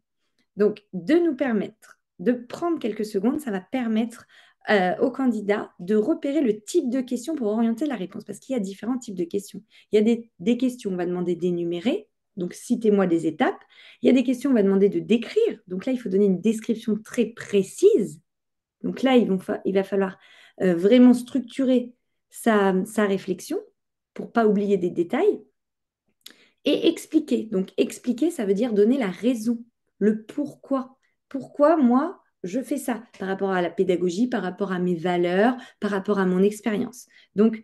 Donc, de nous permettre de prendre quelques secondes, ça va permettre euh, aux candidats de repérer le type de question pour orienter la réponse. Parce qu'il y a différents types de questions. Il y a des, des questions, on va demander d'énumérer. Donc, citez-moi des étapes. Il y a des questions, on va demander de décrire. Donc là, il faut donner une description très précise donc là, il va falloir euh, vraiment structurer sa, sa, réflexion pour pas oublier des détails et expliquer. Donc expliquer, ça veut dire donner la raison, le pourquoi. Pourquoi moi, je fais ça par rapport à la pédagogie, par rapport à mes valeurs, par rapport à mon expérience. Donc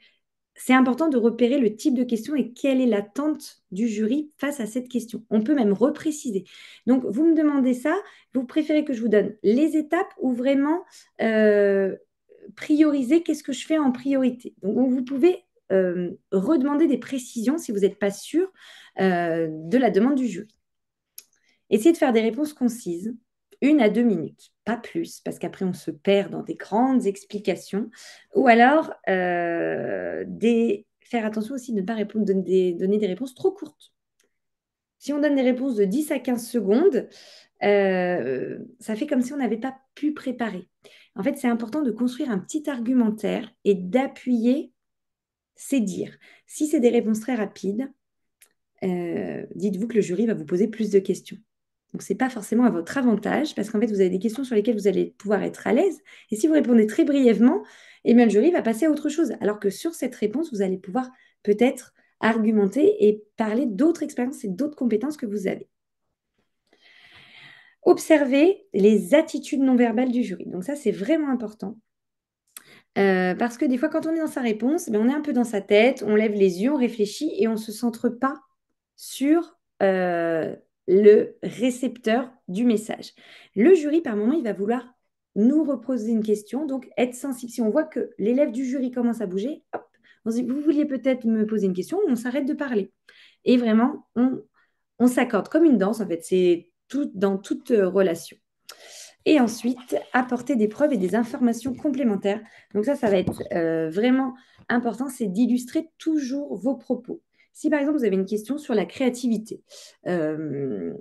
c'est important de repérer le type de question et quelle est l'attente du jury face à cette question. On peut même repréciser. Donc, vous me demandez ça, vous préférez que je vous donne les étapes ou vraiment euh, prioriser qu'est-ce que je fais en priorité. Donc, vous pouvez euh, redemander des précisions si vous n'êtes pas sûr euh, de la demande du jury. Essayez de faire des réponses concises, une à deux minutes, pas plus, parce qu'après on se perd dans des grandes explications, ou alors euh, faire attention aussi de ne pas répondre, donner des réponses trop courtes. Si on donne des réponses de 10 à 15 secondes, euh, ça fait comme si on n'avait pas pu préparer. En fait, c'est important de construire un petit argumentaire et d'appuyer ses dires. Si c'est des réponses très rapides, euh, dites-vous que le jury va vous poser plus de questions. Donc, ce n'est pas forcément à votre avantage parce qu'en fait, vous avez des questions sur lesquelles vous allez pouvoir être à l'aise. Et si vous répondez très brièvement, le jury va passer à autre chose. Alors que sur cette réponse, vous allez pouvoir peut-être argumenter et parler d'autres expériences et d'autres compétences que vous avez. Observez les attitudes non verbales du jury. Donc ça, c'est vraiment important. Euh, parce que des fois, quand on est dans sa réponse, ben, on est un peu dans sa tête, on lève les yeux, on réfléchit et on ne se centre pas sur euh, le récepteur du message. Le jury, par moment, il va vouloir nous reposer une question, donc être sensible. Si on voit que l'élève du jury commence à bouger, on dit, vous vouliez peut-être me poser une question, on s'arrête de parler. Et vraiment, on, s'accorde comme une danse, en fait, c'est tout, dans toute relation. Et ensuite, apporter des preuves et des informations complémentaires. Donc ça, ça va être euh, vraiment important, c'est d'illustrer toujours vos propos. Si par exemple vous avez une question sur la créativité, euh,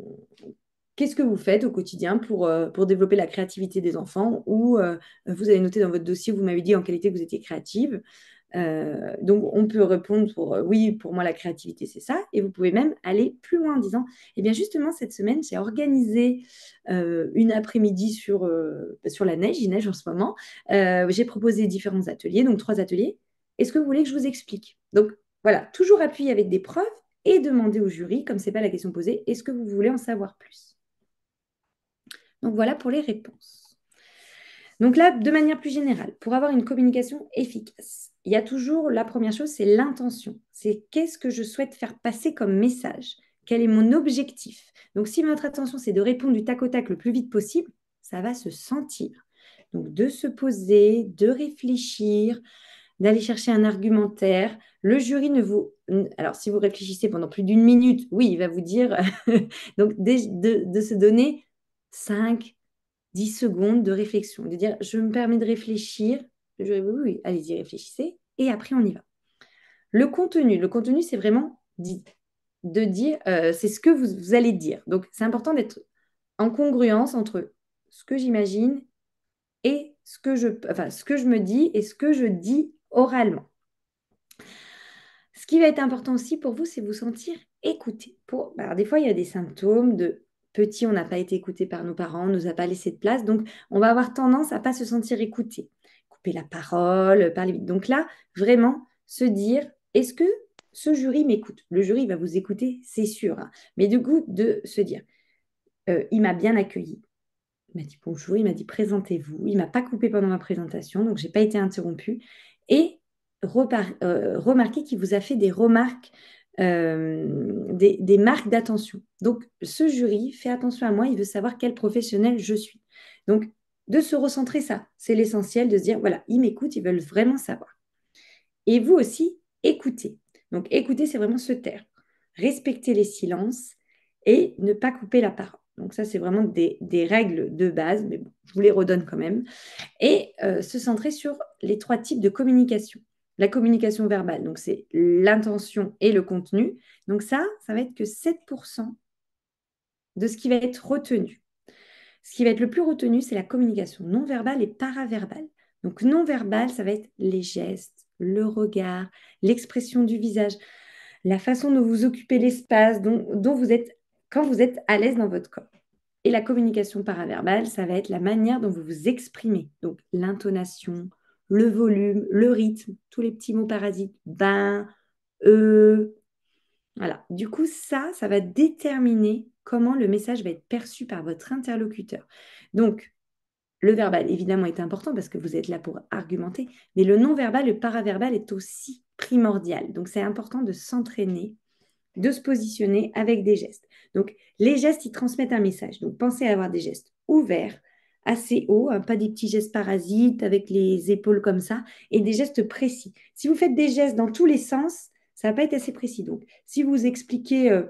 qu'est-ce que vous faites au quotidien pour, euh, pour développer la créativité des enfants Ou euh, vous avez noté dans votre dossier, vous m'avez dit en qualité que vous étiez créative. donc on peut répondre pour oui, pour moi la créativité c'est ça, et vous pouvez même aller plus loin en disant, eh bien justement cette semaine j'ai organisé une après-midi sur, sur la neige, il neige en ce moment, j'ai proposé différents ateliers, donc trois ateliers, est-ce que vous voulez que je vous explique Donc voilà, toujours appuyer avec des preuves et demander au jury, comme ce n'est pas la question posée, est-ce que vous voulez en savoir plus Donc voilà pour les réponses. Donc là, de manière plus générale, pour avoir une communication efficace, il y a toujours la première chose, c'est l'intention. C'est qu'est-ce que je souhaite faire passer comme message Quel est mon objectif Donc si votre intention, c'est de répondre du tac au tac le plus vite possible, ça va se sentir. Donc de se poser, de réfléchir, d'aller chercher un argumentaire. Le jury ne vous... Alors, si vous réfléchissez pendant plus d'une minute, oui, il va vous dire... Donc, de, se donner 5, 10 secondes de réflexion, de dire, je me permets de réfléchir. Le jury, oui, oui allez-y, réfléchissez. Et après, on y va. Le contenu, le contenu, c'est vraiment de dire, euh, c'est ce que vous, vous allez dire. Donc, c'est important d'être en congruence entre ce que j'imagine et ce que je, enfin, ce que je me dis et ce que je dis oralement. Ce qui va être important aussi pour vous, c'est vous sentir écouté. Pour... Bah, des fois, il y a des symptômes de petit, on n'a pas été écouté par nos parents, on ne nous a pas laissé de place, donc on va avoir tendance à ne pas se sentir écouté. Couper la parole, parler vite. Donc là, vraiment, se dire, est-ce que ce jury m'écoute Le jury va vous écouter, c'est sûr. Hein. Mais du coup, de se dire, euh, il m'a bien accueilli. Il m'a dit bonjour, il m'a dit présentez-vous, il m'a pas coupé pendant ma présentation, donc n'ai pas été interrompue et euh, remarquez qu'il vous a fait des remarques, euh, des, marques d'attention. Donc, ce jury fait attention à moi, il veut savoir quel professionnel je suis. Donc, de se recentrer ça, c'est l'essentiel de se dire, voilà, ils m'écoutent, ils veulent vraiment savoir. Et vous aussi, écoutez. Donc, écouter, c'est vraiment se taire, respecter les silences et ne pas couper la parole. Donc ça, c'est vraiment des, règles de base, mais je vous les redonne quand même. Et euh, se centrer sur les trois types de communication. La communication verbale, donc c'est l'intention et le contenu. Donc ça, ça va être que 7% de ce qui va être retenu. Ce qui va être le plus retenu, c'est la communication non verbale et paraverbale. Donc non verbale, ça va être les gestes, le regard, l'expression du visage, la façon dont vous occupez l'espace, dont, dont vous êtes quand vous êtes à l'aise dans votre corps. Et la communication paraverbale, ça va être la manière dont vous vous exprimez. Donc l'intonation, le volume, le rythme, tous les petits mots parasites, ben, euh. Voilà. Du coup, ça, ça va déterminer comment le message va être perçu par votre interlocuteur. Donc, le verbal, évidemment, est important parce que vous êtes là pour argumenter, mais le non-verbal, le paraverbal est aussi primordial. Donc, c'est important de s'entraîner de se positionner avec des gestes. Donc, les gestes, ils transmettent un message. Donc, pensez à avoir des gestes ouverts, assez hauts, hein, pas des petits gestes parasites avec les épaules comme ça, et des gestes précis. Si vous faites des gestes dans tous les sens, ça va pas être assez précis. Donc, si vous expliquez euh,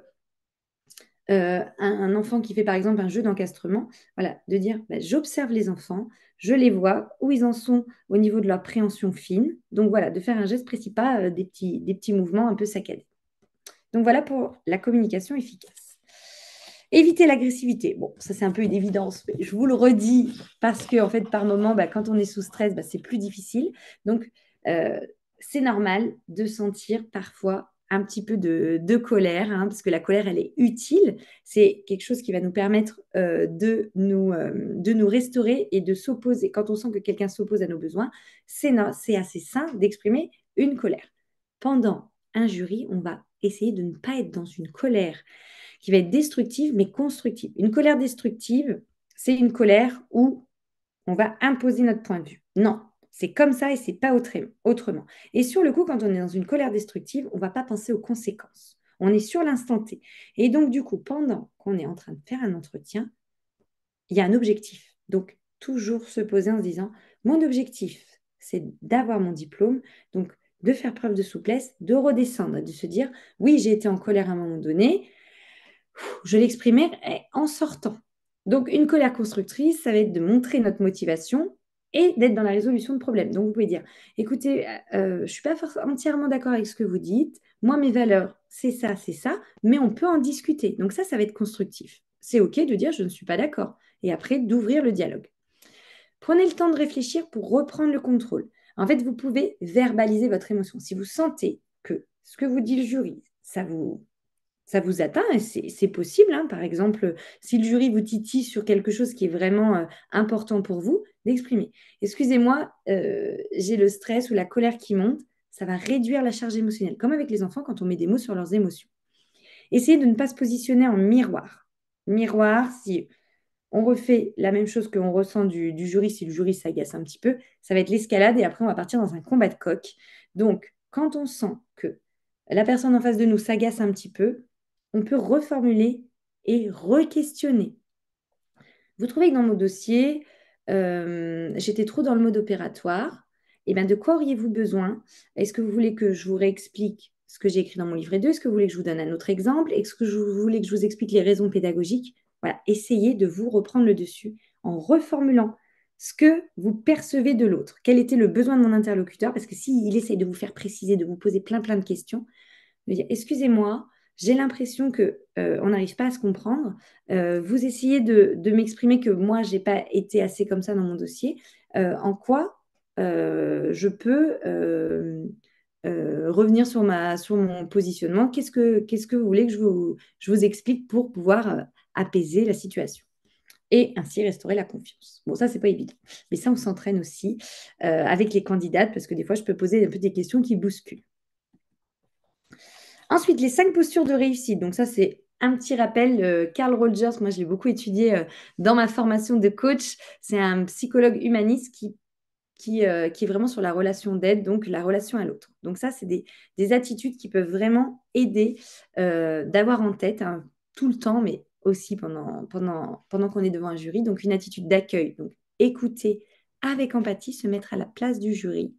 euh, un, enfant qui fait par exemple un jeu d'encastrement, voilà, de dire bah, j'observe les enfants, je les vois, où ils en sont au niveau de leur préhension fine. Donc voilà, de faire un geste précis, pas euh, des, petits, des petits mouvements un peu saccadés. Donc voilà pour la communication efficace. Éviter l'agressivité. Bon, ça c'est un peu une évidence, mais je vous le redis parce que en fait, par moment, bah, quand on est sous stress, bah, c'est plus difficile. Donc euh, c'est normal de sentir parfois un petit peu de, colère, hein, parce que la colère, elle est utile. C'est quelque chose qui va nous permettre euh, de, nous, euh, de nous restaurer et de s'opposer. Quand on sent que quelqu'un s'oppose à nos besoins, c'est assez sain d'exprimer une colère. Pendant un jury, on va essayer de ne pas être dans une colère qui va être destructive, mais constructive. Une colère destructive, c'est une colère où on va imposer notre point de vue. Non, c'est comme ça et c'est pas autrement. Et sur le coup, quand on est dans une colère destructive, on va pas penser aux conséquences. On est sur l'instant T. Et donc, du coup, pendant qu'on est en train de faire un entretien, il y a un objectif. Donc, toujours se poser en se disant, mon objectif, c'est d'avoir mon diplôme. Donc, de faire preuve de souplesse, de redescendre, de se dire, oui, j'ai été en colère à un moment donné, je l'exprimais eh, en sortant. Donc une colère constructrice, ça va être de montrer notre motivation et d'être dans la résolution de problèmes. Donc vous pouvez dire, écoutez, euh, euh, je ne suis pas entièrement d'accord avec ce que vous dites, moi mes valeurs, c'est ça, c'est ça, mais on peut en discuter. Donc ça, ça va être constructif. C'est OK de dire, je ne suis pas d'accord, et après d'ouvrir le dialogue. Prenez le temps de réfléchir pour reprendre le contrôle. En fait, vous pouvez verbaliser votre émotion. Si vous sentez que ce que vous dit le jury, ça vous, ça vous atteint, et c'est possible. Hein. Par exemple, si le jury vous titille sur quelque chose qui est vraiment euh, important pour vous, d'exprimer. Excusez-moi, euh, j'ai le stress ou la colère qui monte. Ça va réduire la charge émotionnelle, comme avec les enfants quand on met des mots sur leurs émotions. Essayez de ne pas se positionner en miroir. Miroir, si on refait la même chose qu'on ressent du, jury si le jury s'agace un petit peu. Ça va être l'escalade et après, on va partir dans un combat de coq. Donc, quand on sent que la personne en face de nous s'agace un petit peu, on peut reformuler et re-questionner. Vous trouvez que dans mon dossier, euh, j'étais trop dans le mode opératoire. Et eh bien, de quoi auriez-vous besoin Est-ce que vous voulez que je vous réexplique ce que j'ai écrit dans mon livret 2 Est-ce que vous voulez que je vous donne un autre exemple Est-ce que vous voulez que je vous explique les raisons pédagogiques voilà, essayez de vous reprendre le dessus en reformulant ce que vous percevez de l'autre. Quel était le besoin de mon interlocuteur Parce que s'il essaye de vous faire préciser, de vous poser plein plein de questions, de dire excusez-moi, j'ai l'impression que euh, on n'arrive pas à se comprendre. Euh, vous essayez de, m'exprimer que moi j'ai pas été assez comme ça dans mon dossier. Euh, en quoi je peux revenir sur ma sur mon positionnement Qu'est-ce que que vous voulez que je je vous explique pour pouvoir apaiser la situation et ainsi restaurer la confiance. Bon, ça, c'est pas évident. Mais ça, on s'entraîne aussi euh, avec les candidates parce que des fois, je peux poser des petites questions qui bousculent. Ensuite, les cinq postures de réussite. Donc, ça, c'est un petit rappel. Carl euh, Rogers, moi, je l'ai beaucoup étudié euh, dans ma formation de coach. C'est un psychologue humaniste qui qui, qui, est vraiment sur la relation d'aide, donc la relation à l'autre. Donc ça, c'est des, des, attitudes qui peuvent vraiment aider d'avoir en tête hein, tout le temps, mais aussi pendant, pendant, pendant qu'on est devant un jury, donc une attitude d'accueil, donc écouter avec empathie, se mettre à la place du jury,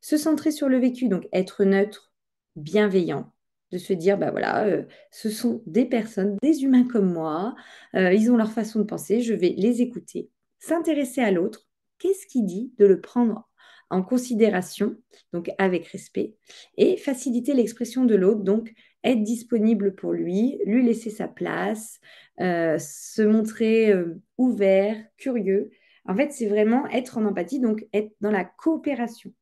se centrer sur le vécu, donc être neutre, bienveillant, de se dire, bah voilà, euh, ce sont des personnes, des humains comme moi, euh, ils ont leur façon de penser, je vais les écouter, s'intéresser à l'autre, qu'est-ce qu'il dit, de le prendre en considération, donc avec respect, et faciliter l'expression de l'autre, donc être disponible pour lui, lui laisser sa place, euh, se montrer euh, ouvert, curieux. En fait, c'est vraiment être en empathie, donc être dans la coopération.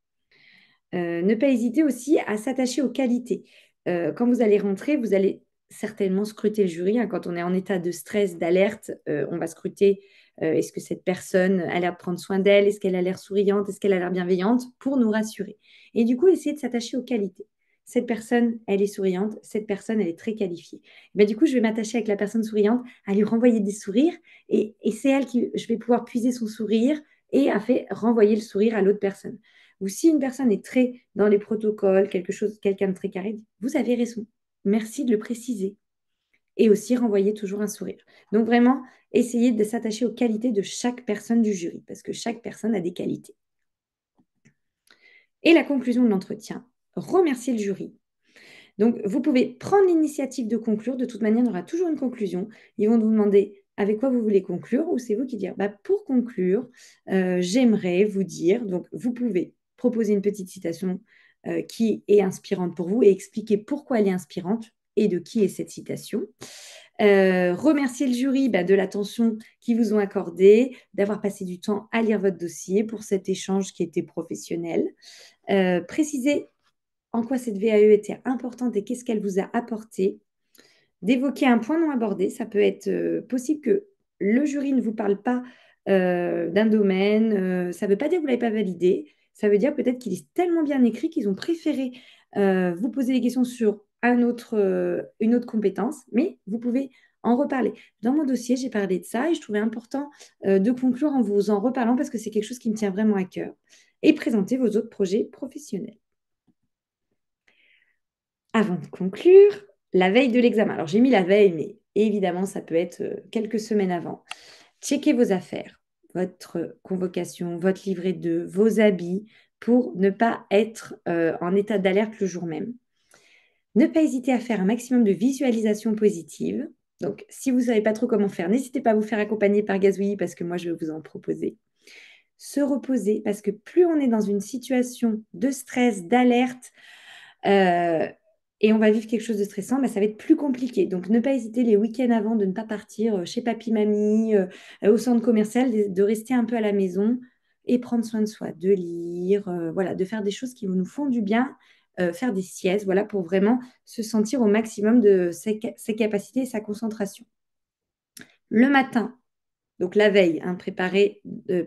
Euh, ne pas hésiter aussi à s'attacher aux qualités. quand vous allez rentrer, vous allez certainement scruter le jury. Hein. quand on est en état de stress, d'alerte, on va scruter est-ce que cette personne a l'air de prendre soin d'elle, est-ce qu'elle a l'air souriante, est-ce qu'elle a l'air bienveillante, pour nous rassurer. Et du coup, essayer de s'attacher aux qualités cette personne, elle est souriante, cette personne, elle est très qualifiée. Ben, du coup, je vais m'attacher avec la personne souriante à lui renvoyer des sourires et, c'est elle qui, je vais pouvoir puiser son sourire et à fait renvoyer le sourire à l'autre personne. Ou si une personne est très dans les protocoles, quelque chose, quelqu'un de très carré, vous avez raison. Merci de le préciser. Et aussi renvoyer toujours un sourire. Donc vraiment, essayez de s'attacher aux qualités de chaque personne du jury, parce que chaque personne a des qualités. Et la conclusion de l'entretien, remercier le jury. Donc, vous pouvez prendre l'initiative de conclure. De toute manière, il y aura toujours une conclusion. Ils vont vous demander avec quoi vous voulez conclure ou c'est vous qui dire bah, pour conclure, euh, j'aimerais vous dire. Donc, vous pouvez proposer une petite citation euh, qui est inspirante pour vous et expliquer pourquoi elle est inspirante et de qui est cette citation. Euh, remercier le jury bah, de l'attention qu'ils vous ont accordée, d'avoir passé du temps à lire votre dossier pour cet échange qui était professionnel. préciser en quoi cette VAE était importante et qu'est-ce qu'elle vous a apporté, d'évoquer un point non abordé. Ça peut être euh, possible que le jury ne vous parle pas euh, d'un domaine, euh, ça ne veut pas dire que vous ne l'avez pas validé, ça veut dire peut-être qu'il est tellement bien écrit qu'ils ont préféré vous poser des questions sur un autre, une autre compétence, mais vous pouvez en reparler. Dans mon dossier, j'ai parlé de ça et je trouvais important de conclure en vous en reparlant parce que c'est quelque chose qui me tient vraiment à cœur. Et présenter vos autres projets professionnels. Avant de conclure, la veille de l'examen. Alors j'ai mis la veille, mais évidemment, ça peut être euh, quelques semaines avant. Checkez vos affaires, votre convocation, votre livret de, vos habits, pour ne pas être euh, en état d'alerte le jour même. Ne pas hésiter à faire un maximum de visualisation positive. Donc, si vous ne savez pas trop comment faire, n'hésitez pas à vous faire accompagner par gazouillis parce que moi, je vais vous en proposer. Se reposer parce que plus on est dans une situation de stress, d'alerte, euh, et on va vivre quelque chose de stressant, mais bah, ça va être plus compliqué. Donc, ne pas hésiter les week-ends avant de ne pas partir euh, chez papy, mamie, euh, euh, au centre commercial, de, rester un peu à la maison et prendre soin de soi, de lire, voilà, de faire des choses qui nous font du bien, faire des siestes, voilà, pour vraiment se sentir au maximum de ses, capacités et sa concentration. Le matin, donc la veille, hein, préparer,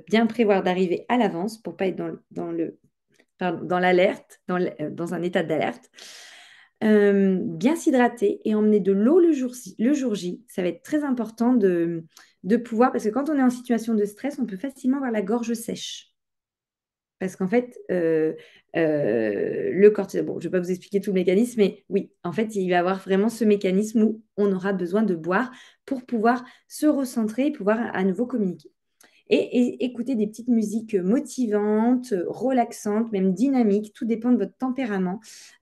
bien prévoir d'arriver à l'avance pour pas être dans, dans l'alerte, dans un état d'alerte. Euh, bien s'hydrater et emmener de l'eau le jour, J. Ça va être très important de, pouvoir, parce que quand on est en situation de stress, on peut facilement avoir la gorge sèche. Parce qu'en fait, euh, euh, le cortisol, bon, je ne vais pas vous expliquer tout le mécanisme, mais oui, en fait, il va y avoir vraiment ce mécanisme où on aura besoin de boire pour pouvoir se recentrer et pouvoir à nouveau communiquer et, écouter des petites musiques motivantes, relaxantes, même dynamiques, tout dépend de votre tempérament,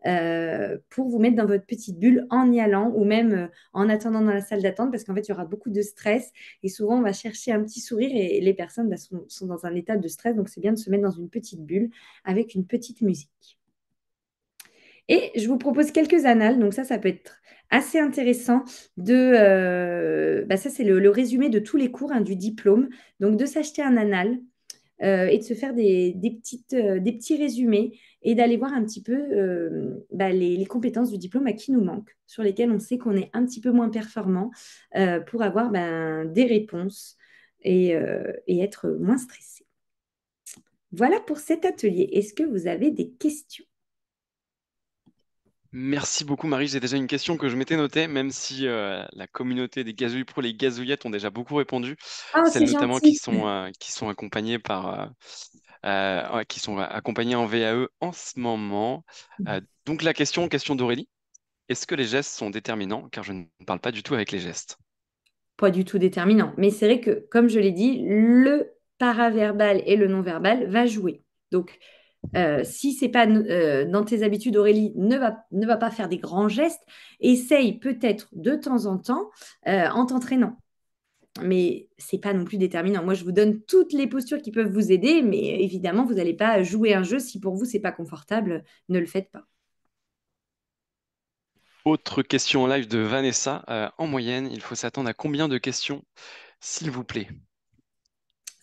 euh, pour vous mettre dans votre petite bulle en y allant ou même euh, en attendant dans la salle d'attente, parce qu'en fait, il y aura beaucoup de stress et souvent, on va chercher un petit sourire et les personnes bah, sont dans un état de stress, donc c'est bien de se mettre dans une petite bulle avec une petite musique. Et je vous propose quelques annales. Donc ça, ça peut être assez intéressant de... Euh, bah, ça, c'est le, résumé de tous les cours hein, du diplôme. Donc de s'acheter un annal euh, et de se faire des, petites, euh, des petits résumés et d'aller voir un petit peu bah, les, compétences du diplôme à bah, qui nous manque, sur lesquelles on sait qu'on est un petit peu moins performant pour avoir ben, des réponses et être moins stressé. Voilà pour cet atelier. Est-ce que vous avez des questions Merci beaucoup Marie. J'ai déjà une question que je m'étais notée, même si euh, la communauté des gazouilles pro, les gazouillettes ont déjà beaucoup répondu. Ah, Celles notamment qui sont, euh, qui sont accompagnées par euh, qui sont accompagnés en VAE en ce moment. donc la question, question d'Aurélie, est-ce que les gestes sont déterminants Car je ne parle pas du tout avec les gestes. Pas du tout déterminant. Mais c'est vrai que, comme je l'ai dit, le paraverbal et le non-verbal va jouer. Donc si euh, si c'est pas euh, dans tes habitudes, Aurélie, ne va, ne va pas faire des grands gestes. Essaye peut-être de temps en temps euh, en t'entraînant. Mais c'est pas non plus déterminant. Moi, je vous donne toutes les postures qui peuvent vous aider, mais évidemment, vous n'allez pas jouer un jeu si pour vous c'est pas confortable. Ne le faites pas. Autre question en live de Vanessa. en moyenne, il faut s'attendre à combien de questions, s'il vous plaît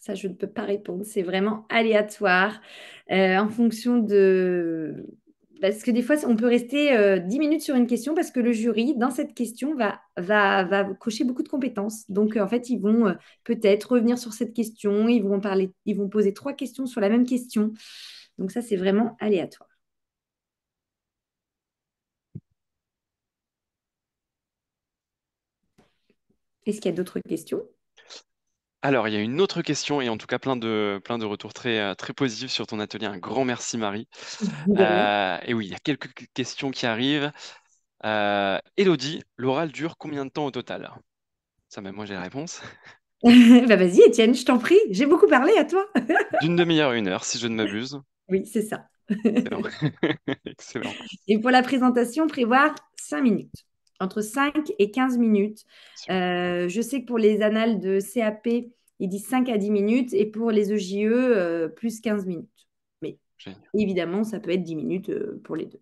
ça, je ne peux pas répondre. C'est vraiment aléatoire euh, en fonction de... Parce que des fois, on peut rester euh, dix 10 minutes sur une question parce que le jury, dans cette question, va, cocher beaucoup de compétences. Donc, euh, en fait, ils vont peut-être revenir sur cette question, ils vont, parler, ils vont poser trois questions sur la même question. Donc, ça, c'est vraiment aléatoire. Est-ce qu'il y a d'autres questions alors, il y a une autre question et en tout cas plein de, plein de retours très, euh, très positifs sur ton atelier. Un grand merci Marie. Euh, et oui, il y a quelques questions qui arrivent. Euh, Elodie, l'oral dure combien de temps au total Ça, même ben, moi j'ai la réponse. Bah, vas-y Étienne, je t'en prie, j'ai beaucoup parlé à toi. D'une demi-heure à une heure, si je ne m'abuse. Oui, c'est ça. Excellent. Et pour la présentation, prévoir 5 minutes entre 5 et 15 minutes. je sais que pour les annales de CAP, il dit 5 à 10 minutes et pour les EJE, e, euh, plus 15 minutes. Mais évidemment, ça peut être 10 minutes euh, pour les deux.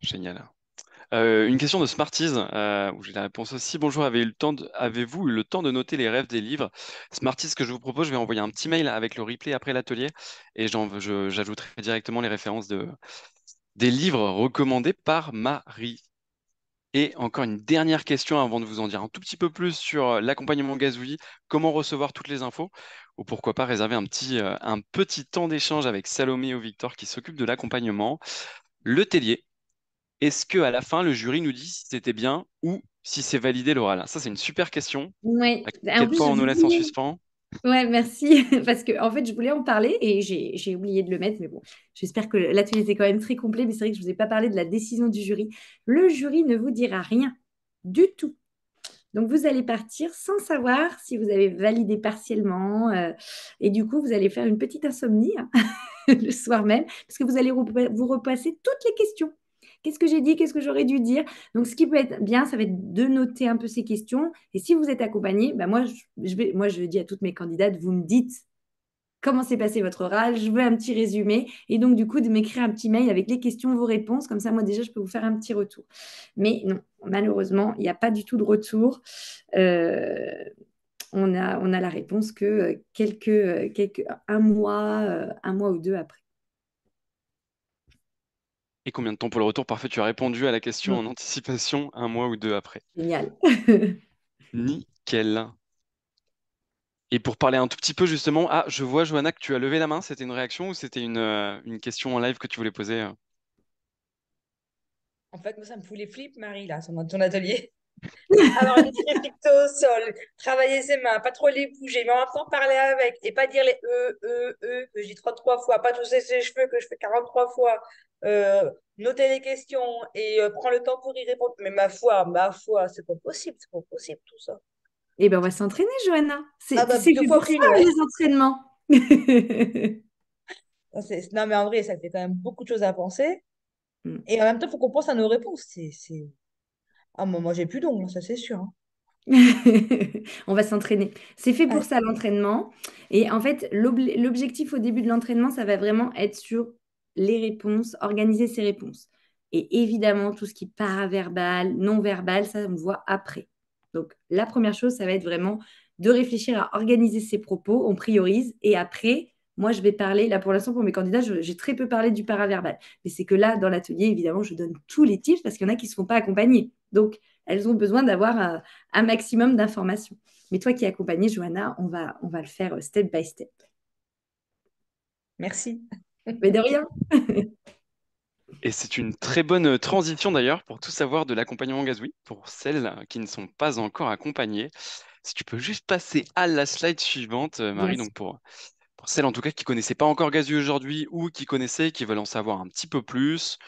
Génial. Euh, une question de Smarties, où j'ai la réponse aussi. Bonjour, avez-vous eu, le temps de, noter les rêves des livres Smarties, ce que je vous propose, je vais envoyer un petit mail avec le replay après l'atelier et j'ajouterai directement les références des livres recommandés par Marie. Et encore une dernière question avant de vous en dire un tout petit peu plus sur euh, l'accompagnement Gazouillis, comment recevoir toutes les infos, ou pourquoi pas réserver un petit, euh, un petit temps d'échange avec Salomé ou Victor qui s'occupe de l'accompagnement. Le tellier, est-ce que à la fin le jury nous dit si c'était bien ou si c'est validé l'oral Ça c'est une super question. Oui. quel on nous laisse en suspens Ouais, merci. Parce que, en fait, je voulais en parler et j'ai oublié de le mettre, mais bon, j'espère que l'atelier était quand même très complet. Mais c'est vrai que je ne vous ai pas parlé de la décision du jury. Le jury ne vous dira rien du tout. Donc, vous allez partir sans savoir si vous avez validé partiellement. Euh, et du coup, vous allez faire une petite insomnie hein, le soir même, parce que vous allez vous repasser toutes les questions Qu'est-ce que j'ai dit Qu'est-ce que j'aurais dû dire Donc, ce qui peut être bien, ça va être de noter un peu ces questions. Et si vous êtes accompagné, bah, moi, je, moi, je dis à toutes mes candidates, vous me dites comment s'est passé votre oral, je veux un petit résumé, et donc du coup de m'écrire un petit mail avec les questions, vos réponses, comme ça moi déjà je peux vous faire un petit retour. Mais non, malheureusement, il n'y a pas du tout de retour. Euh, on, a, on a la réponse que euh, quelques, euh, quelques, un, mois, un mois ou deux après. Et combien de temps pour le retour Parfait, tu as répondu à la question en mm. anticipation un mois ou deux après. Génial. Nickel. Et pour parler un tout petit peu justement, ah, je vois Johanna que tu as levé la main, c'était une réaction ou c'était une, euh, une, question en live que tu voulais poser En fait, moi, ça me fout les flips, Marie, là, sur ton atelier. Alors, les au sol, travailler ses mains, pas trop les bouger, mais en même temps parler avec et pas dire les E, E, E que je dis 33 fois, pas tousser ses cheveux que je fais 43 fois, euh, noter les questions et euh, prendre le temps pour y répondre. Mais ma foi, ma foi, c'est pas possible, c'est pas possible tout ça. Eh bien, on va s'entraîner, Johanna. C'est ah bah, pour ça, les entraînements. Ah, non, mais en vrai, ça fait quand même beaucoup de choses à penser. Mm. Et en même temps, il faut qu'on pense à nos réponses. C'est ah, moi, j'ai plus d'ongles, ça c'est sûr. Hein. On va s'entraîner. C'est fait pour ça l'entraînement. Et en fait, l'objectif au début de l'entraînement, ça va vraiment être sur les réponses, organiser ses réponses. Et évidemment, tout ce qui est paraverbal, non-verbal, ça, on voit après. Donc, la première chose, ça va être vraiment de réfléchir à organiser ses propos. On priorise et après, moi, je vais parler, là pour l'instant, pour mes candidats, j'ai très peu parlé du paraverbal. Mais c'est que là, dans l'atelier, évidemment, je donne tous les tips parce qu'il y en a qui ne se font pas accompagner. Donc, elles ont besoin d'avoir euh, un, maximum d'informations. Mais toi qui es accompagnée, Johanna, on va, on va le faire euh, step by step. Merci. Mais de rien. Et c'est une très bonne euh, transition d'ailleurs pour tout savoir de l'accompagnement gazouille pour celles qui ne sont pas encore accompagnées. Si tu peux juste passer à la slide suivante, Marie, donc pour celles en tout cas qui connaissaient pas encore Gazu aujourd'hui ou qui connaissaient, qui veulent en savoir un petit peu plus.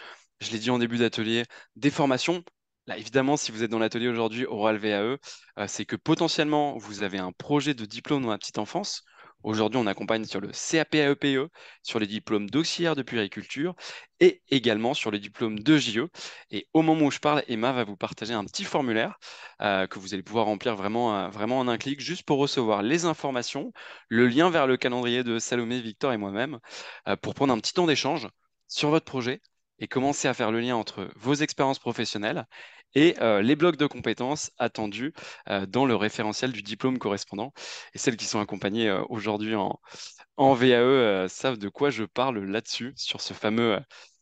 Je l'ai dit en début d'atelier, des formations. Là, évidemment, si vous êtes dans l'atelier aujourd'hui, Oral VAE, euh, c'est que potentiellement, vous avez un projet de diplôme dans la petite enfance Aujourd'hui, on accompagne sur le CAPAEPE, e, sur les diplômes d'auxiliaire de puériculture et également sur les diplômes de JE. Et au moment où je parle, Emma va vous partager un petit formulaire euh, que vous allez pouvoir remplir vraiment, euh, vraiment en un clic, juste pour recevoir les informations, le lien vers le calendrier de Salomé, Victor et moi-même, euh, pour prendre un petit temps d'échange sur votre projet et commencer à faire le lien entre vos expériences professionnelles et euh, les blocs de compétences attendus euh, dans le référentiel du diplôme correspondant. Et celles qui sont accompagnées euh, aujourd'hui en, en VAE savent de quoi je parle là-dessus, sur ce fameux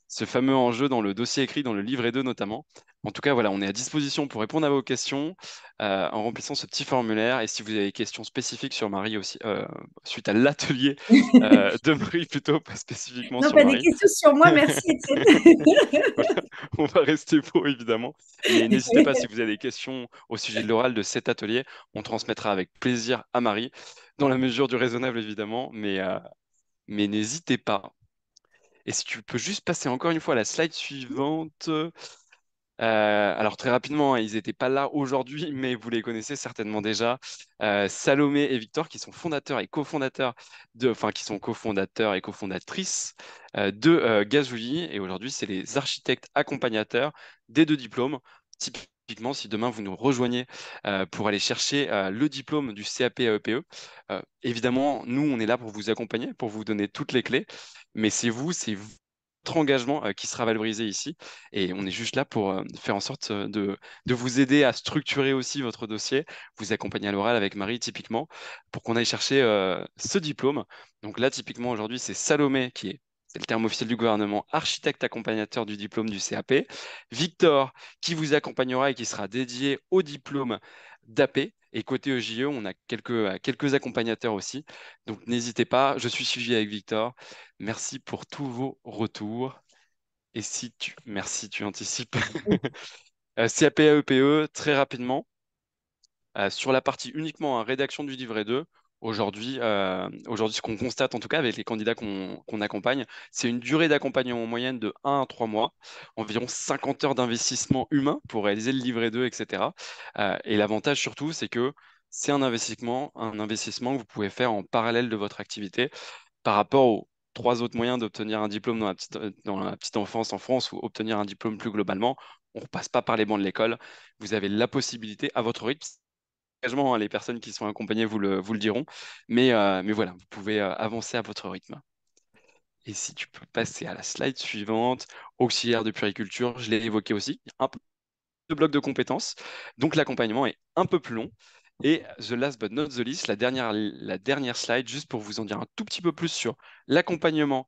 ce fameux enjeu dans le dossier écrit, dans le livret 2 notamment. En tout cas, voilà, on est à disposition pour répondre à vos questions euh, en remplissant ce petit formulaire. Et si vous avez des questions spécifiques sur Marie aussi, euh, suite à l'atelier euh, de Marie plutôt, pas spécifiquement non, sur pas des questions sur moi, merci. on va rester pour évidemment. Et n'hésitez pas si vous avez des questions au sujet de l'oral de cet atelier, on transmettra avec plaisir à Marie, dans la mesure du raisonnable évidemment, mais, mais n'hésitez pas. Et si tu peux juste passer encore une fois à la slide suivante. Euh, alors très rapidement, hein, ils n'étaient pas là aujourd'hui, mais vous les connaissez certainement déjà. Euh, Salomé et Victor, qui sont fondateurs et cofondateurs de, enfin qui sont cofondateurs et cofondatrices euh, de Gazouli. Et aujourd'hui, c'est les architectes accompagnateurs des deux diplômes typiquement, si demain vous nous rejoignez euh, pour aller chercher euh, le diplôme du CAP AEPE, euh, évidemment, nous, on est là pour vous accompagner, pour vous donner toutes les clés. Mais c'est vous, c'est votre engagement qui sera valorisé ici. Et on est juste là pour faire en sorte de, de, vous aider à structurer aussi votre dossier, vous accompagner à l'oral avec Marie, typiquement, pour qu'on aille chercher ce diplôme. Donc là, typiquement, aujourd'hui, c'est Salomé qui est c'est le terme officiel du gouvernement, architecte accompagnateur du diplôme du CAP. Victor, qui vous accompagnera et qui sera dédié au diplôme d'AP. Et côté EJE, on a euh, quelques, accompagnateurs aussi. Donc n'hésitez pas, je suis suivi avec Victor. Merci pour tous vos retours. Et si tu... Merci, tu anticipes. Euh, CAP e e, très rapidement. Euh, sur la partie uniquement à hein, rédaction du livret 2, Aujourd'hui, euh, aujourd'hui, ce qu'on constate en tout cas avec les candidats qu'on accompagne, c'est une durée d'accompagnement moyenne de 1 à 3 mois, environ 50 heures d'investissement humain pour réaliser le livret 2, etc. Euh, et l'avantage surtout, c'est que c'est un investissement, un investissement que vous pouvez faire en parallèle de votre activité par rapport aux trois autres moyens d'obtenir un diplôme dans la, petite, euh, dans la petite enfance en France ou obtenir un diplôme plus globalement on ne passe pas par les bancs de l'école. Vous avez la possibilité, à votre rythme, Hein, les personnes qui sont accompagnées vous le, vous le diront. Mais, euh, mais voilà, vous pouvez euh, avancer à votre rythme. Et si tu peux passer à la slide suivante, auxiliaire de puriculture, je l'ai évoqué aussi, un peu de bloc de compétences. Donc l'accompagnement est un peu plus long. Et the last but not the least, la dernière, la dernière slide, juste pour vous en dire un tout petit peu plus sur l'accompagnement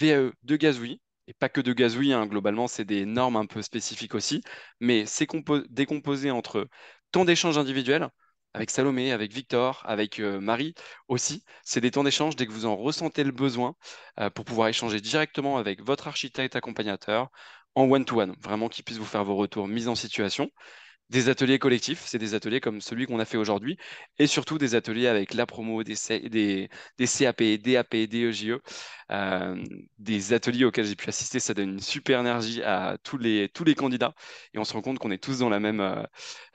VAE de Gazouille, et pas que de Gazouille, hein, globalement, c'est des normes un peu spécifiques aussi, mais c'est décomposé entre temps d'échange individuel, avec Salomé, avec Victor, avec euh, Marie aussi. C'est des temps d'échange dès que vous en ressentez le besoin euh, pour pouvoir échanger directement avec votre architecte accompagnateur en one-to-one, vraiment qui puisse vous faire vos retours mis en situation des ateliers collectifs, c'est des ateliers comme celui qu'on a fait aujourd'hui, et surtout des ateliers avec la promo, des, CAP, des, des CAP, e e, euh, des ateliers auxquels j'ai pu assister, ça donne une super énergie à tous les, tous les candidats, et on se rend compte qu'on est tous dans la même, euh,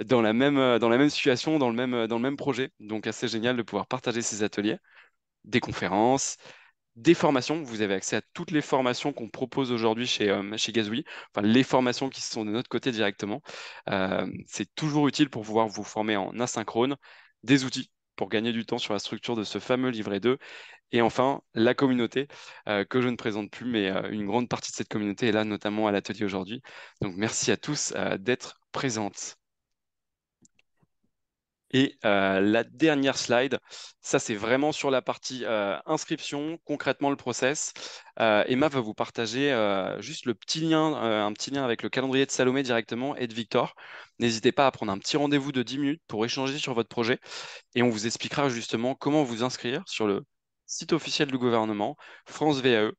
dans la même, euh, dans la même situation, dans le même, dans le même projet, donc assez génial de pouvoir partager ces ateliers, des conférences, des formations. Vous avez accès à toutes les formations qu'on propose aujourd'hui chez, euh, chez Gazouille, enfin les formations qui sont de notre côté directement. Euh, c'est toujours utile pour pouvoir vous former en asynchrone, des outils pour gagner du temps sur la structure de ce fameux livret 2. Et enfin, la communauté euh, que je ne présente plus, mais une grande partie de cette communauté est là, notamment à l'atelier aujourd'hui. Donc merci à tous d'être présentes. Et euh, la dernière slide, ça c'est vraiment sur la partie euh, inscription, concrètement le process. Euh, Emma va vous partager juste le petit lien, un petit lien avec le calendrier de Salomé directement et de Victor. N'hésitez pas à prendre un petit rendez-vous de 10 minutes pour échanger sur votre projet et on vous expliquera justement comment vous inscrire sur le site officiel du gouvernement, France VAE.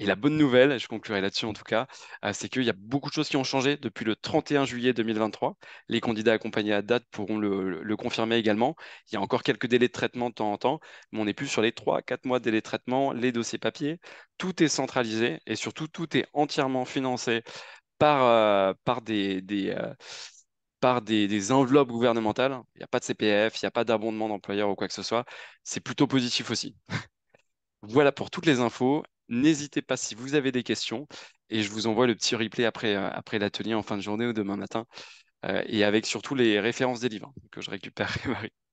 Et la bonne nouvelle, et je conclurai là-dessus en tout cas, euh, c'est qu'il y a beaucoup de choses qui ont changé depuis le 31 juillet 2023. Les candidats accompagnés à date pourront le, confirmer également. Il y a encore quelques délais de traitement de temps en temps, mais on n'est plus sur les 3-4 mois de délais de traitement, les dossiers papier. Tout est centralisé et surtout, tout est entièrement financé par, euh, par des... Euh, par des, enveloppes gouvernementales. Il n'y a pas de CPF, il n'y a pas d'abondement d'employeur ou quoi que ce soit. C'est plutôt positif aussi. voilà pour toutes les infos N'hésitez pas si vous avez des questions et je vous envoie le petit replay après, euh, après l'atelier en fin de journée ou demain matin euh, et avec surtout les références des livres que je récupère,